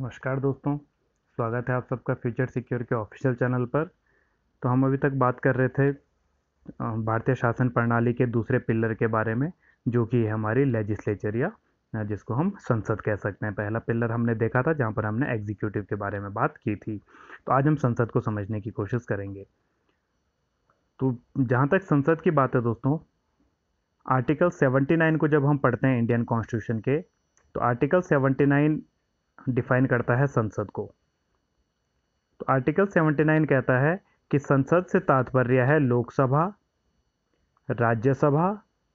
नमस्कार दोस्तों स्वागत है आप सबका फ्यूचर सिक्योर के ऑफिशियल चैनल पर तो हम अभी तक बात कर रहे थे भारतीय शासन प्रणाली के दूसरे पिलर के बारे में जो कि है हमारी लेजिस्लेचर या जिसको हम संसद कह सकते हैं पहला पिलर हमने देखा था जहाँ पर हमने एग्जीक्यूटिव के बारे में बात की थी तो आज हम संसद को समझने की कोशिश करेंगे तो जहाँ तक संसद की बात है दोस्तों आर्टिकल 79 को जब हम पढ़ते हैं इंडियन कॉन्स्टिट्यूशन के तो आर्टिकल 79 डिफाइन करता है संसद को तो आर्टिकल 79 कहता है कि संसद से तात्पर्य है लोकसभा राज्यसभा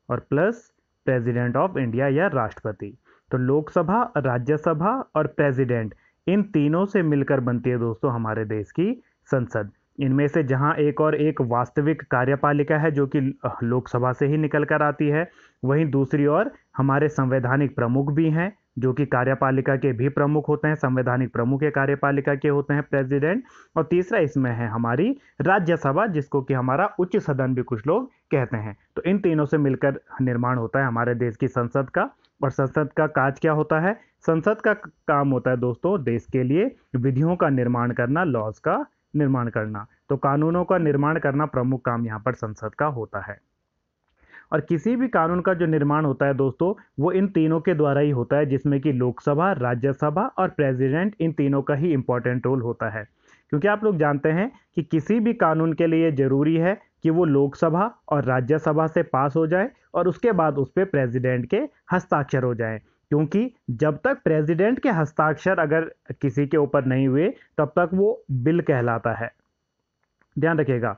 और प्लस प्रेसिडेंट ऑफ इंडिया या राष्ट्रपति तो लोकसभा राज्यसभा और प्रेसिडेंट इन तीनों से मिलकर बनती है दोस्तों हमारे देश की संसद इनमें से जहां एक और एक वास्तविक कार्यपालिका है जो कि लोकसभा से ही निकल कर आती है वहीं दूसरी ओर हमारे संवैधानिक प्रमुख भी हैं जो कि कार्यपालिका के भी प्रमुख होते हैं संवैधानिक प्रमुख के कार्यपालिका के होते हैं प्रेसिडेंट और तीसरा इसमें है हमारी राज्यसभा जिसको कि हमारा उच्च सदन भी कुछ लोग कहते हैं तो इन तीनों से मिलकर निर्माण होता है हमारे देश की संसद का और संसद का काज क्या होता है संसद का काम होता है दोस्तों देश के लिए विधियों का निर्माण करना लॉज का निर्माण करना तो कानूनों का निर्माण करना प्रमुख काम यहाँ पर संसद का होता है और किसी भी कानून का जो निर्माण होता है दोस्तों वो इन तीनों के द्वारा ही होता है जिसमें कि लोकसभा राज्यसभा और प्रेसिडेंट इन तीनों का ही इंपॉर्टेंट रोल होता है क्योंकि आप लोग जानते हैं कि किसी भी कानून के लिए ज़रूरी है कि वो लोकसभा और राज्यसभा से पास हो जाए और उसके बाद उस पर प्रेजिडेंट के हस्ताक्षर हो जाए क्योंकि जब तक प्रेसिडेंट के हस्ताक्षर अगर किसी के ऊपर नहीं हुए तब तक वो बिल कहलाता है ध्यान रखिएगा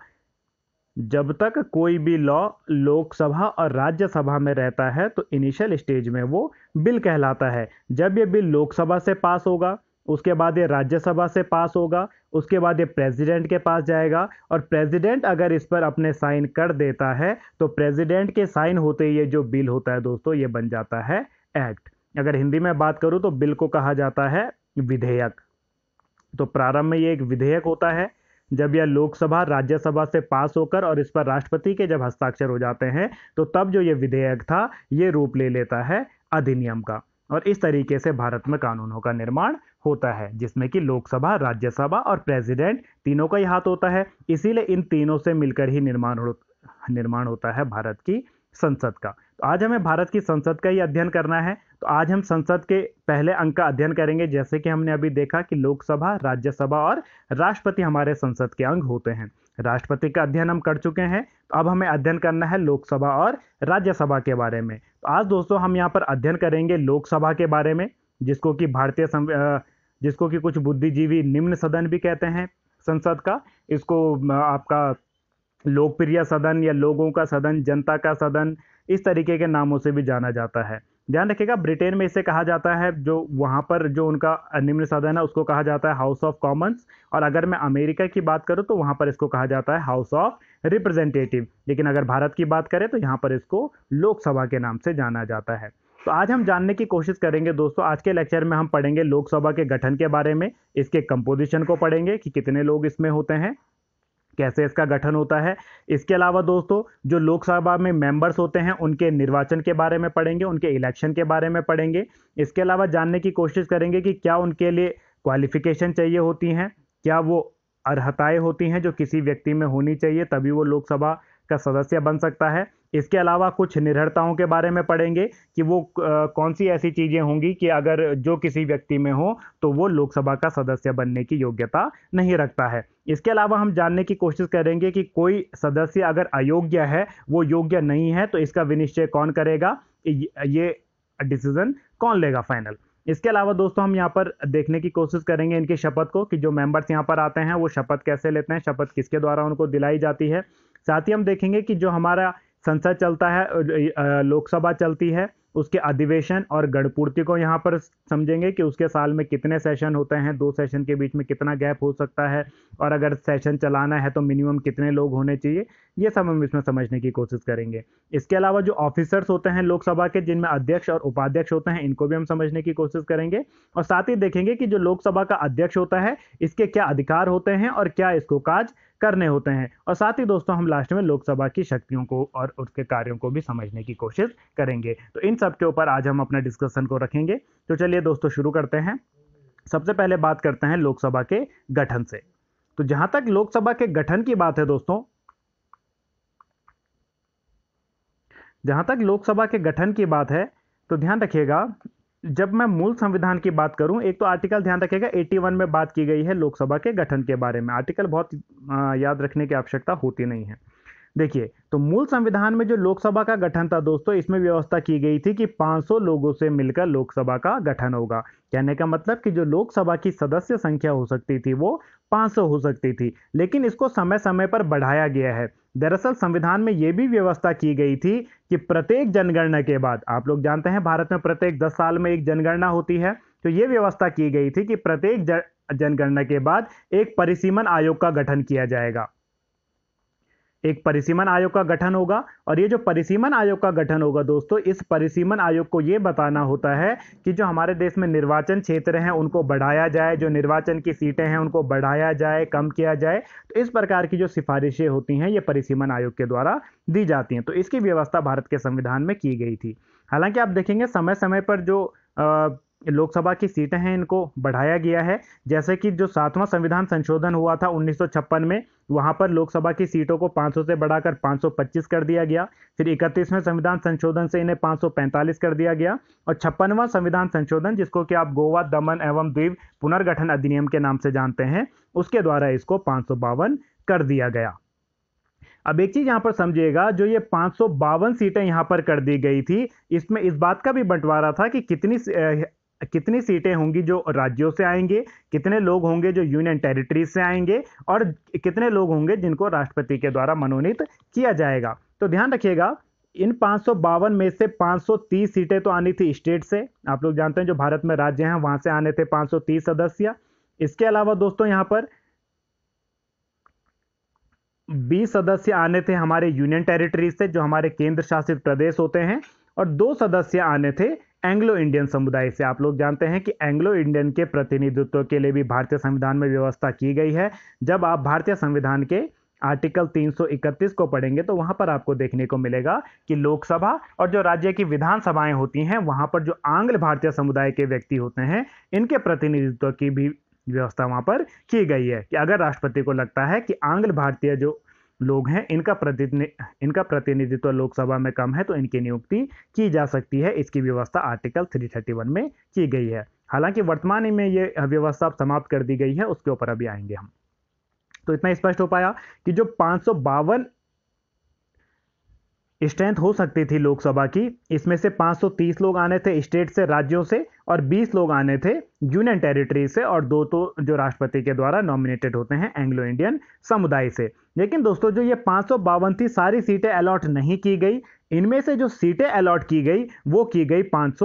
जब तक कोई भी लॉ लोकसभा और राज्यसभा में रहता है तो इनिशियल स्टेज में वो बिल कहलाता है जब ये बिल लोकसभा से पास होगा उसके बाद ये राज्यसभा से पास होगा उसके बाद ये प्रेसिडेंट के पास जाएगा और प्रेसिडेंट अगर इस पर अपने साइन कर देता है तो प्रेसिडेंट के साइन होते ही ये जो बिल होता है दोस्तों ये बन जाता है एक्ट अगर हिंदी में बात करूँ तो बिल को कहा जाता है विधेयक तो प्रारंभ में ये एक विधेयक होता है जब यह लोकसभा राज्यसभा से पास होकर और इस पर राष्ट्रपति के जब हस्ताक्षर हो जाते हैं तो तब जो ये विधेयक था ये रूप ले लेता है अधिनियम का और इस तरीके से भारत में कानूनों का निर्माण होता है जिसमें कि लोकसभा राज्यसभा और प्रेसिडेंट तीनों का ही हाथ होता है इसीलिए इन तीनों से मिलकर ही निर्माण निर्माण होता है भारत की संसद का तो आज हमें भारत की संसद का ही अध्ययन करना है तो आज हम संसद के पहले अंक का अध्ययन करेंगे जैसे कि हमने अभी देखा कि लोकसभा राज्यसभा और राष्ट्रपति हमारे संसद के अंग होते हैं राष्ट्रपति का अध्ययन हम कर चुके हैं तो अब हमें अध्ययन करना है लोकसभा और राज्यसभा के बारे में तो आज दोस्तों हम यहाँ पर अध्ययन करेंगे लोकसभा के बारे में जिसको कि भारतीय जिसको कि कुछ बुद्धिजीवी निम्न सदन भी कहते हैं संसद का इसको आपका लोकप्रिय सदन या लोगों का सदन जनता का सदन इस तरीके के नामों से भी जाना जाता है ध्यान रखिएगा ब्रिटेन में इसे कहा जाता है जो वहाँ पर जो उनका निम्न सदन है उसको कहा जाता है हाउस ऑफ कॉमन्स और अगर मैं अमेरिका की बात करूँ तो वहाँ पर इसको कहा जाता है हाउस ऑफ रिप्रेजेंटेटिव लेकिन अगर भारत की बात करें तो यहाँ पर इसको लोकसभा के नाम से जाना जाता है तो आज हम जानने की कोशिश करेंगे दोस्तों आज के लेक्चर में हम पढ़ेंगे लोकसभा के गठन के बारे में इसके कंपोजिशन को पढ़ेंगे कि कितने लोग इसमें होते हैं कैसे इसका गठन होता है इसके अलावा दोस्तों जो लोकसभा में मेंबर्स होते हैं उनके निर्वाचन के बारे में पढ़ेंगे उनके इलेक्शन के बारे में पढ़ेंगे इसके अलावा जानने की कोशिश करेंगे कि क्या उनके लिए क्वालिफिकेशन चाहिए होती हैं क्या वो अर्हताएँ होती हैं जो किसी व्यक्ति में होनी चाहिए तभी वो लोकसभा का सदस्य बन सकता है इसके अलावा कुछ निर्भरताओं के बारे में पढ़ेंगे कि वो कौन सी ऐसी चीज़ें होंगी कि अगर जो किसी व्यक्ति में हो तो वो लोकसभा का सदस्य बनने की योग्यता नहीं रखता है इसके अलावा हम जानने की कोशिश करेंगे कि कोई सदस्य अगर अयोग्य है वो योग्य नहीं है तो इसका विनिश्चय कौन करेगा ये डिसीजन कौन लेगा फाइनल इसके अलावा दोस्तों हम यहाँ पर देखने की कोशिश करेंगे इनकी शपथ को कि जो मेंबर्स यहाँ पर आते हैं वो शपथ कैसे लेते हैं शपथ किसके द्वारा उनको दिलाई जाती है साथ ही हम देखेंगे कि जो हमारा संसद चलता है लोकसभा चलती है उसके अधिवेशन और गणपूर्ति को यहाँ पर समझेंगे कि उसके साल में कितने सेशन होते हैं दो सेशन के बीच में कितना गैप हो सकता है और अगर सेशन चलाना है तो मिनिमम कितने लोग होने चाहिए ये सब हम इसमें समझने की कोशिश करेंगे इसके अलावा जो ऑफिसर्स होते हैं लोकसभा के जिनमें अध्यक्ष और उपाध्यक्ष होते हैं इनको भी हम समझने की कोशिश करेंगे और साथ ही देखेंगे कि जो लोकसभा का अध्यक्ष होता है इसके क्या अधिकार होते हैं और क्या इसको काज करने होते हैं और साथ ही दोस्तों हम लास्ट में लोकसभा की शक्तियों को और उसके कार्यों को भी समझने की कोशिश करेंगे तो इन सब के ऊपर आज हम अपना डिस्कशन को रखेंगे तो चलिए दोस्तों शुरू करते हैं सबसे पहले बात करते हैं लोकसभा के गठन से तो जहां तक लोकसभा के गठन की बात है दोस्तों जहां तक लोकसभा के गठन की बात है तो ध्यान रखिएगा जब मैं मूल संविधान की बात करूं एक तो आर्टिकल ध्यान रखेगा 81 में बात की गई है लोकसभा के गठन के बारे में आर्टिकल बहुत याद रखने की आवश्यकता होती नहीं है देखिए तो मूल संविधान में जो लोकसभा का गठन था दोस्तों इसमें व्यवस्था की गई थी कि 500 लोगों से मिलकर लोकसभा का गठन होगा कहने का मतलब कि जो लोकसभा की सदस्य संख्या हो सकती थी वो 500 हो सकती थी लेकिन इसको समय समय पर बढ़ाया गया है दरअसल संविधान में यह भी व्यवस्था की गई थी कि प्रत्येक जनगणना के बाद आप लोग जानते हैं भारत में प्रत्येक दस साल में एक जनगणना होती है तो ये व्यवस्था की गई थी कि प्रत्येक जनगणना के बाद एक परिसीमन आयोग का गठन किया जाएगा एक परिसीमन आयोग का गठन होगा और ये जो परिसीमन आयोग का गठन होगा दोस्तों इस परिसीमन आयोग को ये बताना होता है कि जो हमारे देश में निर्वाचन क्षेत्र हैं उनको बढ़ाया जाए जो निर्वाचन की सीटें हैं उनको बढ़ाया जाए कम किया जाए तो इस प्रकार की जो सिफारिशें होती हैं ये परिसीमन आयोग के द्वारा दी जाती हैं तो इसकी व्यवस्था भारत के संविधान में की गई थी हालांकि आप देखेंगे समय समय पर जो लोकसभा की सीटें हैं इनको बढ़ाया गया है जैसे कि जो सातवां संविधान संशोधन हुआ था 1956 में वहां पर लोकसभा की सीटों को 500 से बढ़ाकर 525 कर दिया गया फिर इकतीसवें संविधान संशोधन से इन्हें 545 कर दिया गया और छप्पनवां संविधान संशोधन जिसको कि आप गोवा दमन एवं द्वीप पुनर्गठन अधिनियम के नाम से जानते हैं उसके द्वारा इसको पाँच कर दिया गया अब एक चीज यहाँ पर समझिएगा जो ये पाँच सीटें यहाँ पर कर दी गई थी इसमें इस बात का भी बंटवारा था कि कितनी कितनी सीटें होंगी जो राज्यों से आएंगे कितने लोग होंगे जो यूनियन टेरिटरीज से आएंगे और कितने लोग होंगे जिनको राष्ट्रपति के द्वारा मनोनीत किया जाएगा तो ध्यान रखिएगा इन पाँच में से 530 सीटें तो आनी थी स्टेट से आप लोग जानते हैं जो भारत में राज्य हैं वहां से आने थे 530 सदस्य इसके अलावा दोस्तों यहाँ पर 20 सदस्य आने थे हमारे यूनियन टेरिटरीज से जो हमारे केंद्र शासित प्रदेश होते हैं और दो सदस्य आने थे एंग्लो इंडियन समुदाय से आप लोग जानते हैं कि एंग्लो इंडियन के प्रतिनिधित्व के लिए भी भारतीय संविधान में व्यवस्था की गई है जब आप भारतीय संविधान के आर्टिकल 331 को पढ़ेंगे तो वहां पर आपको देखने को मिलेगा कि लोकसभा और जो राज्य की विधानसभाएं होती हैं वहां पर जो आंग्ल भारतीय समुदाय के व्यक्ति होते हैं इनके प्रतिनिधित्व की भी व्यवस्था वहां पर की गई है कि अगर राष्ट्रपति को लगता है कि आंग्ल भारतीय जो लोग हैं इनका प्रतिनिधि इनका प्रतिनिधित्व लोकसभा में कम है तो इनकी नियुक्ति की जा सकती है इसकी व्यवस्था आर्टिकल 331 में की गई है हालांकि वर्तमान में ये व्यवस्था समाप्त कर दी गई है उसके ऊपर अभी आएंगे हम तो इतना स्पष्ट हो पाया कि जो पाँच स्ट्रेंथ हो सकती थी लोकसभा की इसमें से 530 लोग आने थे स्टेट से राज्यों से और 20 लोग आने थे यूनियन टेरिटरी से और दो तो जो राष्ट्रपति के द्वारा नॉमिनेटेड होते हैं एंग्लो इंडियन समुदाय से लेकिन दोस्तों जो ये पाँच थी सारी सीटें अलॉट नहीं की गई इनमें से जो सीटें अलॉट की गई वो की गई पाँच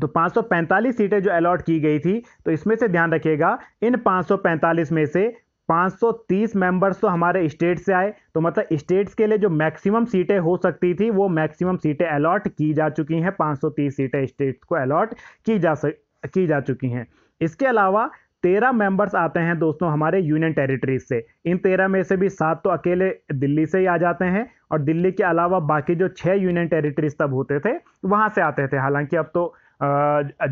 तो 545 सीटें जो अलॉट की गई थी तो इसमें से ध्यान रखिएगा इन 545 में से 530 मेंबर्स तो हमारे स्टेट से आए तो मतलब स्टेट्स के लिए जो मैक्सिमम सीटें हो सकती थी वो मैक्सिमम सीटें अलॉट की जा चुकी हैं 530 सीटें स्टेट्स को अलॉट की जा सक की जा चुकी हैं इसके अलावा तेरह मेंबर्स आते हैं दोस्तों हमारे यूनियन टेरिटरीज से इन तेरह में से भी सात तो अकेले दिल्ली से ही आ जाते हैं और दिल्ली के अलावा बाकी जो छः यूनियन टेरिटरीज तब होते थे वहाँ से आते थे हालांकि अब तो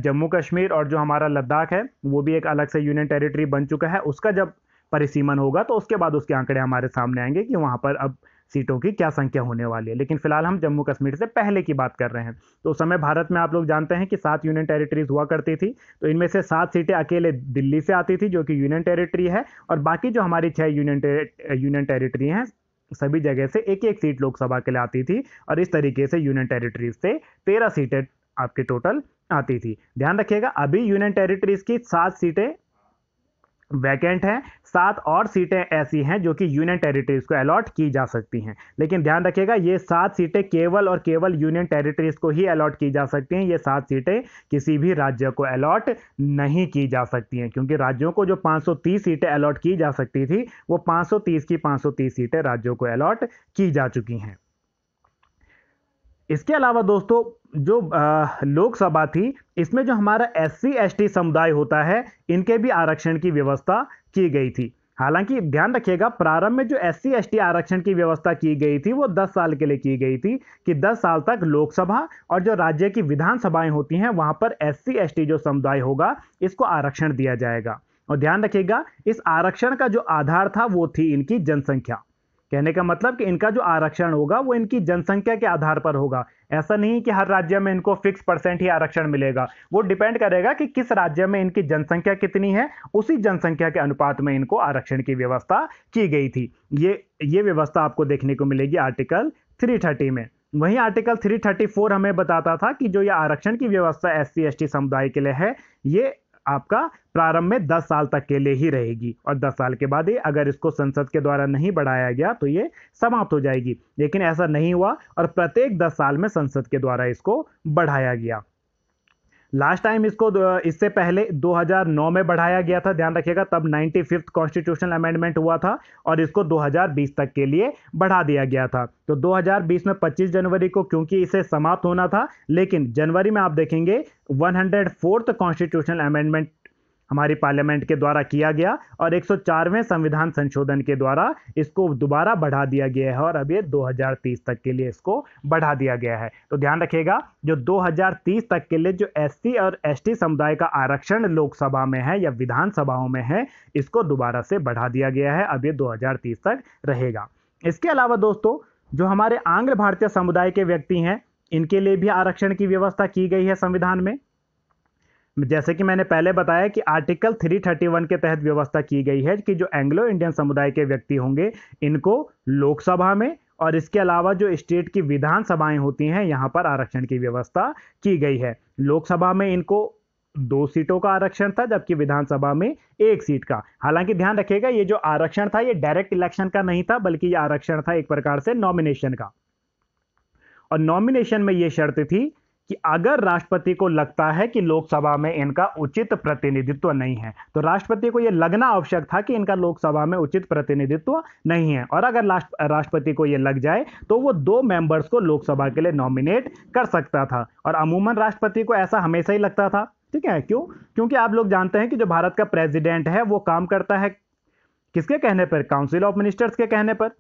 जम्मू कश्मीर और जो हमारा लद्दाख है वो भी एक अलग से यूनियन टेरिटरी बन चुका है उसका जब परिसीमन होगा तो उसके बाद उसके आंकड़े हमारे सामने आएंगे कि वहाँ पर अब सीटों की क्या संख्या होने वाली है लेकिन फिलहाल हम जम्मू कश्मीर से पहले की बात कर रहे हैं तो उस समय भारत में आप लोग जानते हैं कि सात यूनियन टेरिटरीज हुआ करती थी तो इनमें से सात सीटें अकेले दिल्ली से आती थी जो कि यूनियन टेरिटरी है और बाकी जो हमारी छः यूनियन यूनियन टेरिटरी हैं सभी जगह से एक एक सीट लोकसभा के लिए आती थी और इस तरीके से यूनियन टेरिटरीज से तेरह सीटें आपके टोटल आती थी ध्यान रखिएगा अभी यूनियन टेरिटरीज की सात सीटें वैकेंट हैं सात और सीटें ऐसी हैं जो कि यूनियन टेरिटरीज को अलॉट की जा सकती हैं लेकिन ध्यान रखिएगा ये सात सीटें केवल और केवल यूनियन टेरिटरीज को ही अलॉट की जा सकती हैं ये सात सीटें किसी भी राज्य को अलॉट नहीं की जा सकती हैं क्योंकि राज्यों को जो 530 सीटें अलॉट की जा सकती थी वो 530 की 530 सीटें राज्यों को अलॉट की जा चुकी हैं इसके अलावा दोस्तों जो लोकसभा थी इसमें जो हमारा एस सी समुदाय होता है इनके भी आरक्षण की व्यवस्था की गई थी हालांकि ध्यान रखिएगा प्रारंभ में जो एस सी आरक्षण की व्यवस्था की गई थी वो 10 साल के लिए की गई थी कि 10 साल तक लोकसभा और जो राज्य की विधानसभाएं होती हैं वहां पर एस सी जो समुदाय होगा इसको आरक्षण दिया जाएगा और ध्यान रखिएगा इस आरक्षण का जो आधार था वो थी इनकी जनसंख्या कहने का मतलब कि इनका जो आरक्षण होगा वो इनकी जनसंख्या के आधार पर होगा ऐसा नहीं कि हर राज्य में इनको फिक्स परसेंट ही आरक्षण मिलेगा वो डिपेंड करेगा कि किस राज्य में इनकी जनसंख्या कितनी है उसी जनसंख्या के अनुपात में इनको आरक्षण की व्यवस्था की गई थी ये ये व्यवस्था आपको देखने को मिलेगी आर्टिकल थ्री में वहीं आर्टिकल 334 हमें बताता था कि जो ये आरक्षण की व्यवस्था एस सी समुदाय के लिए है ये आपका प्रारंभ में 10 साल तक के लिए ही रहेगी और 10 साल के बाद ही अगर इसको संसद के द्वारा नहीं बढ़ाया गया तो ये समाप्त हो जाएगी लेकिन ऐसा नहीं हुआ और प्रत्येक 10 साल में संसद के द्वारा इसको बढ़ाया गया लास्ट टाइम इसको इससे पहले 2009 में बढ़ाया गया था ध्यान रखिएगा तब नाइन्टी फिफ्थ कॉन्स्टिट्यूशनल अमेंडमेंट हुआ था और इसको 2020 तक के लिए बढ़ा दिया गया था तो 2020 में 25 जनवरी को क्योंकि इसे समाप्त होना था लेकिन जनवरी में आप देखेंगे one hundred fourth constitutional amendment हमारी पार्लियामेंट के द्वारा किया गया और 104वें संविधान संशोधन के द्वारा इसको दोबारा बढ़ा दिया गया है और अब ये 2030 तक के लिए इसको बढ़ा दिया गया है तो ध्यान रखिएगा जो 2030 तक के लिए जो एस और एस समुदाय का आरक्षण लोकसभा में है या विधानसभाओं में है इसको दोबारा से बढ़ा दिया गया है अब ये दो तक रहेगा इसके अलावा दोस्तों जो हमारे आंग्ल भारतीय समुदाय के व्यक्ति हैं इनके लिए भी आरक्षण की व्यवस्था की गई है संविधान में जैसे कि मैंने पहले बताया कि आर्टिकल 331 के तहत व्यवस्था की गई है कि जो एंग्लो इंडियन समुदाय के व्यक्ति होंगे इनको लोकसभा में और इसके अलावा जो स्टेट की विधानसभाएं होती हैं यहाँ पर आरक्षण की व्यवस्था की गई है लोकसभा में इनको दो सीटों का आरक्षण था जबकि विधानसभा में एक सीट का हालांकि ध्यान रखिएगा ये जो आरक्षण था ये डायरेक्ट इलेक्शन का नहीं था बल्कि ये आरक्षण था एक प्रकार से नॉमिनेशन का और नॉमिनेशन में ये शर्त थी कि अगर राष्ट्रपति को लगता है कि लोकसभा में इनका उचित प्रतिनिधित्व नहीं है तो राष्ट्रपति को यह लगना आवश्यक था कि इनका लोकसभा में उचित प्रतिनिधित्व नहीं है और अगर राष्ट्रपति को यह लग जाए तो वो दो मेंबर्स को लोकसभा के लिए नॉमिनेट कर सकता था और अमूमन राष्ट्रपति को ऐसा हमेशा ही लगता था ठीक है क्यों क्योंकि आप लोग जानते हैं कि जो भारत का प्रेसिडेंट है वो काम करता है किसके कहने पर काउंसिल ऑफ मिनिस्टर्स के कहने पर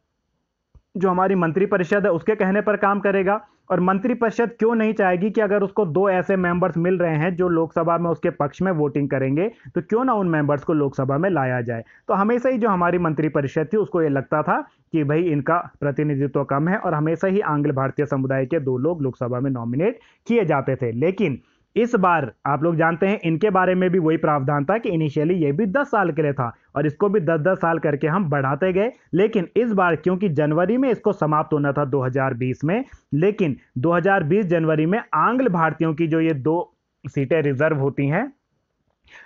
जो हमारी मंत्रिपरिषद है उसके कहने पर काम करेगा और मंत्रिपरिषद क्यों नहीं चाहेगी कि अगर उसको दो ऐसे मेंबर्स मिल रहे हैं जो लोकसभा में उसके पक्ष में वोटिंग करेंगे तो क्यों ना उन मेंबर्स को लोकसभा में लाया जाए तो हमेशा ही जो हमारी मंत्रिपरिषद थी उसको ये लगता था कि भाई इनका प्रतिनिधित्व कम है और हमेशा ही आंग्ल भारतीय समुदाय के दो लोग लोकसभा में नॉमिनेट किए जाते थे लेकिन इस बार आप लोग जानते हैं इनके बारे में भी वही प्रावधान था कि इनिशियली ये भी 10 साल के लिए था और इसको भी 10-10 साल करके हम बढ़ाते गए लेकिन इस बार क्योंकि जनवरी में इसको समाप्त होना था 2020 में लेकिन 2020 जनवरी में आंग्ल भारतीयों की जो ये दो सीटें रिजर्व होती हैं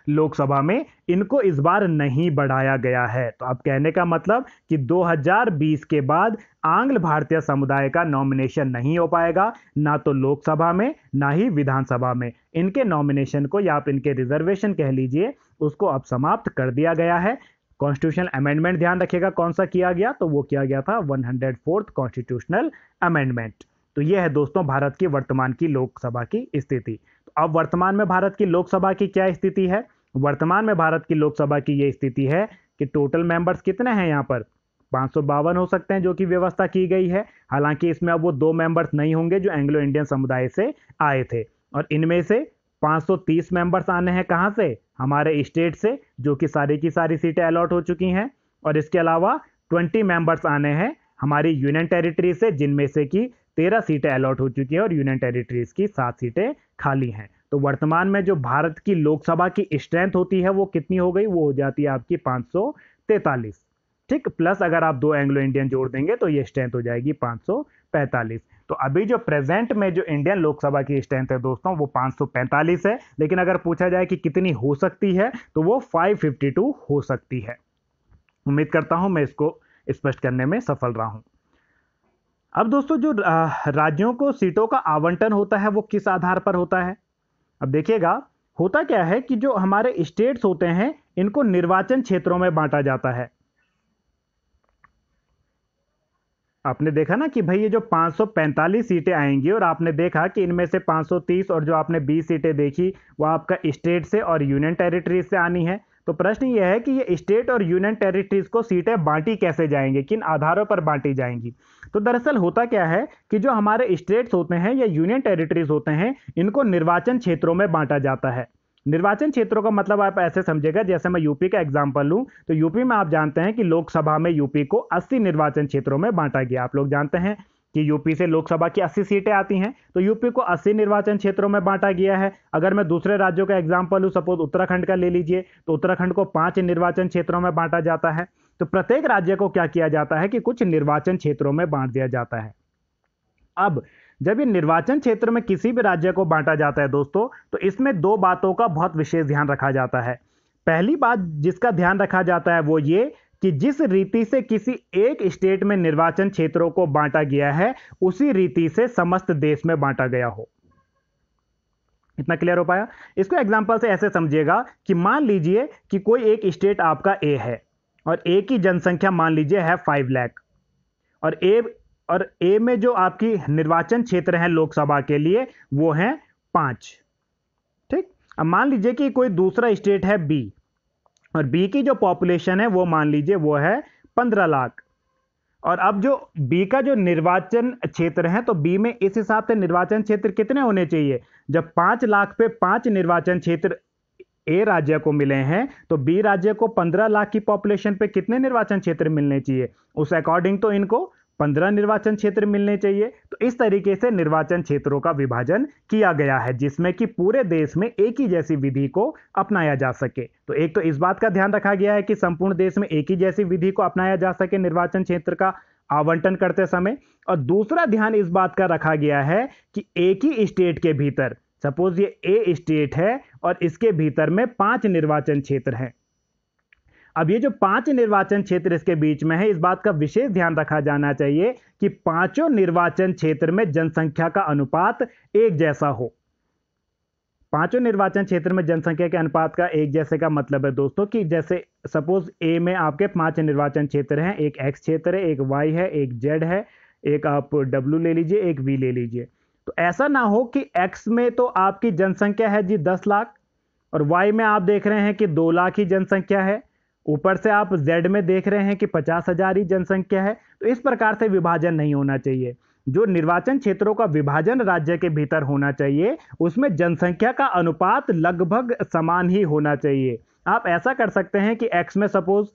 लोकसभा में इनको इस बार नहीं बढ़ाया गया है तो अब कहने का मतलब कि 2020 के बाद आंग्ल भारतीय समुदाय का नॉमिनेशन नहीं हो पाएगा ना तो लोकसभा में ना ही विधानसभा में इनके नॉमिनेशन को या आप इनके रिजर्वेशन कह लीजिए उसको अब समाप्त कर दिया गया है कॉन्स्टिट्यूशनल अमेंडमेंट ध्यान रखिएगा कौन सा किया गया तो वो किया गया था वन कॉन्स्टिट्यूशनल अमेंडमेंट तो ये है दोस्तों भारत की वर्तमान की लोकसभा की स्थिति अब वर्तमान में भारत की लोकसभा की क्या स्थिति है वर्तमान में भारत की लोकसभा की ये स्थिति है कि टोटल मेंबर्स कितने हैं यहाँ पर पाँच हो सकते हैं जो कि व्यवस्था की गई है हालांकि इसमें अब वो दो मेंबर्स नहीं होंगे जो एंग्लो इंडियन समुदाय से आए थे और इनमें से 530 मेंबर्स आने हैं कहाँ से हमारे स्टेट से जो कि सारी की सारी सीटें अलॉट हो चुकी हैं और इसके अलावा 20 मेंबर्स आने हैं हमारी यूनियन टेरिटरी से जिनमें से कि 13 सीटें अलॉट हो चुकी हैं और यूनियन टेरिटरीज की सात सीटें खाली हैं तो वर्तमान में जो भारत की लोकसभा की स्ट्रेंथ होती है वो कितनी हो गई वो हो जाती है आपकी पाँच ठीक प्लस अगर आप दो एंग्लो इंडियन जोड़ देंगे तो ये स्ट्रेंथ हो जाएगी 545 तो अभी जो प्रेजेंट में जो इंडियन लोकसभा की स्ट्रेंथ है दोस्तों वो 545 है लेकिन अगर पूछा जाए कि कितनी हो सकती है तो वो 552 हो सकती है उम्मीद करता हूं मैं इसको स्पष्ट करने में सफल रहा हूं अब दोस्तों जो राज्यों को सीटों का आवंटन होता है वो किस आधार पर होता है अब देखिएगा होता क्या है कि जो हमारे स्टेट्स होते हैं इनको निर्वाचन क्षेत्रों में बांटा जाता है आपने देखा ना कि भाई ये जो 545 सीटें आएंगी और आपने देखा कि इनमें से 530 और जो आपने 20 सीटें देखी वो आपका स्टेट से और यूनियन टेरिटरीज से आनी है तो प्रश्न ये है कि ये स्टेट और यूनियन टेरिटरीज को सीटें बांटी कैसे जाएंगी किन आधारों पर बांटी जाएंगी तो दरअसल होता क्या है कि जो हमारे स्टेट्स होते हैं या यूनियन टेरिटरीज होते हैं इनको निर्वाचन क्षेत्रों में बांटा जाता है निर्वाचन क्षेत्रों का मतलब आप ऐसे समझेगा जैसे मैं यूपी का एग्जाम्पल लूँ तो यूपी में आप जानते हैं कि लोकसभा में यूपी को 80 निर्वाचन क्षेत्रों में बांटा गया आप लोग जानते हैं कि यूपी से लोकसभा की 80 सीटें आती हैं तो यूपी को 80 निर्वाचन क्षेत्रों में बांटा गया है अगर मैं दूसरे राज्यों का एग्जाम्पल लूँ सपोज उत्तराखंड का ले लीजिए तो उत्तराखंड को पाँच निर्वाचन क्षेत्रों में बांटा जाता है तो प्रत्येक राज्य को क्या किया जाता है कि कुछ निर्वाचन क्षेत्रों में बांट दिया जाता है अब जब ये निर्वाचन क्षेत्र में किसी भी राज्य को बांटा जाता है दोस्तों तो इसमें दो बातों का बहुत विशेष ध्यान रखा जाता है पहली बात जिसका ध्यान रखा जाता है वो ये कि जिस रीति से किसी एक स्टेट में निर्वाचन क्षेत्रों को बांटा गया है उसी रीति से समस्त देश में बांटा गया हो इतना क्लियर हो पाया इसको एग्जांपल से ऐसे समझिएगा कि मान लीजिए कि कोई एक स्टेट आपका ए है और ए की जनसंख्या मान लीजिए है फाइव लैख और ए और ए में जो आपकी निर्वाचन क्षेत्र है लोकसभा के लिए वो है पांच ठीक अब मान लीजिए कि कोई दूसरा स्टेट है बी और बी की जो पॉपुलेशन है वो मान लीजिए वो है पंद्रह लाख और अब जो बी का जो निर्वाचन क्षेत्र है तो बी में इस हिसाब से निर्वाचन क्षेत्र कितने होने चाहिए जब पांच लाख पे पांच निर्वाचन क्षेत्र ए राज्य को मिले हैं तो बी राज्य को 15 लाख की पॉपुलेशन पे कितने निर्वाचन क्षेत्र मिलने चाहिए उस अकॉर्डिंग तो इनको 15 निर्वाचन क्षेत्र मिलने चाहिए तो इस तरीके से निर्वाचन क्षेत्रों का विभाजन किया गया है जिसमें कि पूरे देश में एक ही जैसी विधि को अपनाया जा सके तो एक तो इस बात का ध्यान रखा गया है कि संपूर्ण देश में एक ही जैसी विधि को अपनाया जा सके निर्वाचन क्षेत्र का आवंटन करते समय और दूसरा ध्यान इस बात का रखा गया है कि एक ही स्टेट के भीतर सपोज ये ए स्टेट है और इसके भीतर में पांच निर्वाचन क्षेत्र हैं अब ये जो पांच निर्वाचन क्षेत्र इसके बीच में है इस बात का विशेष ध्यान रखा जाना चाहिए कि पांचों निर्वाचन क्षेत्र में जनसंख्या का अनुपात एक जैसा हो पांचों निर्वाचन क्षेत्र में जनसंख्या के अनुपात का एक जैसे का मतलब है दोस्तों कि जैसे सपोज ए में आपके पांच निर्वाचन क्षेत्र हैं एक एक्स क्षेत्र है एक वाई है एक जेड है एक आप डब्ल्यू ले लीजिए एक वी ले लीजिए तो ऐसा ना हो कि एक्स में तो आपकी जनसंख्या है जी दस लाख और वाई में आप देख रहे हैं कि दो लाख ही जनसंख्या है ऊपर से आप जेड में देख रहे हैं कि पचास हजार ही जनसंख्या है तो इस प्रकार से विभाजन नहीं होना चाहिए जो निर्वाचन क्षेत्रों का विभाजन राज्य के भीतर होना चाहिए उसमें जनसंख्या का अनुपात लगभग समान ही होना चाहिए आप ऐसा कर सकते हैं कि एक्स में सपोज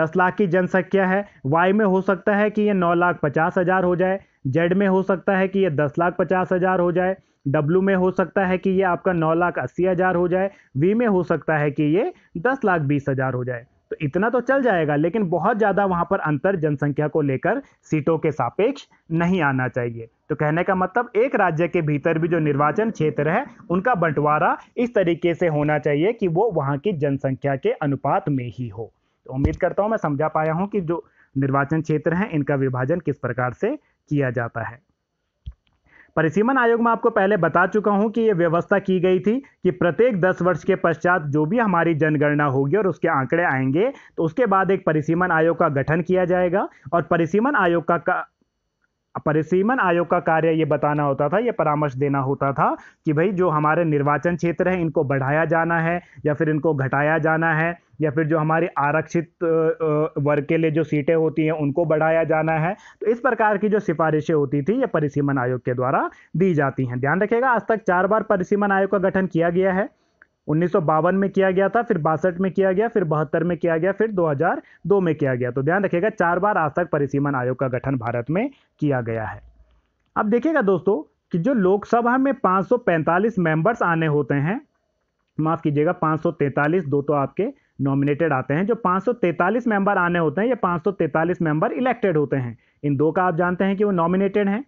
दस लाख की जनसंख्या है वाई में हो सकता है कि ये नौ लाख पचास हज़ार हो जाए जेड में हो सकता है कि ये दस लाख पचास हज़ार हो जाए डब्ल्यू में हो सकता है कि ये आपका नौ लाख अस्सी हज़ार हो जाए वी में हो सकता है कि ये दस लाख बीस हज़ार हो जाए तो इतना तो चल जाएगा लेकिन बहुत ज़्यादा वहाँ पर अंतर जनसंख्या को लेकर सीटों के सापेक्ष नहीं आना चाहिए तो कहने का मतलब एक राज्य के भीतर भी जो निर्वाचन क्षेत्र है उनका बंटवारा इस तरीके से होना चाहिए कि वो वहाँ की जनसंख्या के अनुपात में ही हो तो उम्मीद करता हूँ मैं समझा पाया हूँ कि जो निर्वाचन क्षेत्र हैं इनका विभाजन किस प्रकार से किया जाता है परिसीमन आयोग में आपको पहले बता चुका हूं कि यह व्यवस्था की गई थी कि प्रत्येक 10 वर्ष के पश्चात जो भी हमारी जनगणना होगी और उसके आंकड़े आएंगे तो उसके बाद एक परिसीमन आयोग का गठन किया जाएगा और परिसीमन आयोग का, का परिसीमन आयोग का कार्य ये बताना होता था ये परामर्श देना होता था कि भाई जो हमारे निर्वाचन क्षेत्र हैं इनको बढ़ाया जाना है या फिर इनको घटाया जाना है या फिर जो हमारी आरक्षित वर्ग के लिए जो सीटें होती हैं उनको बढ़ाया जाना है तो इस प्रकार की जो सिफारिशें होती थी ये परिसीमन आयोग के द्वारा दी जाती हैं ध्यान रखिएगा आज तक चार बार परिसीमन आयोग का गठन किया गया है उन्नीस में किया गया था फिर बासठ में किया गया फिर बहत्तर में किया गया फिर 2002 में किया गया तो ध्यान रखिएगा चार बार आज तक परिसीमन आयोग का गठन भारत में किया गया है अब देखिएगा दोस्तों कि जो लोकसभा में 545 मेंबर्स आने होते हैं माफ़ कीजिएगा 543 दो तो आपके नॉमिनेटेड आते हैं जो 543 मेंबर आने होते हैं ये 543 मेंबर इलेक्टेड होते हैं इन दो का आप जानते हैं कि वो नॉमिनेटेड हैं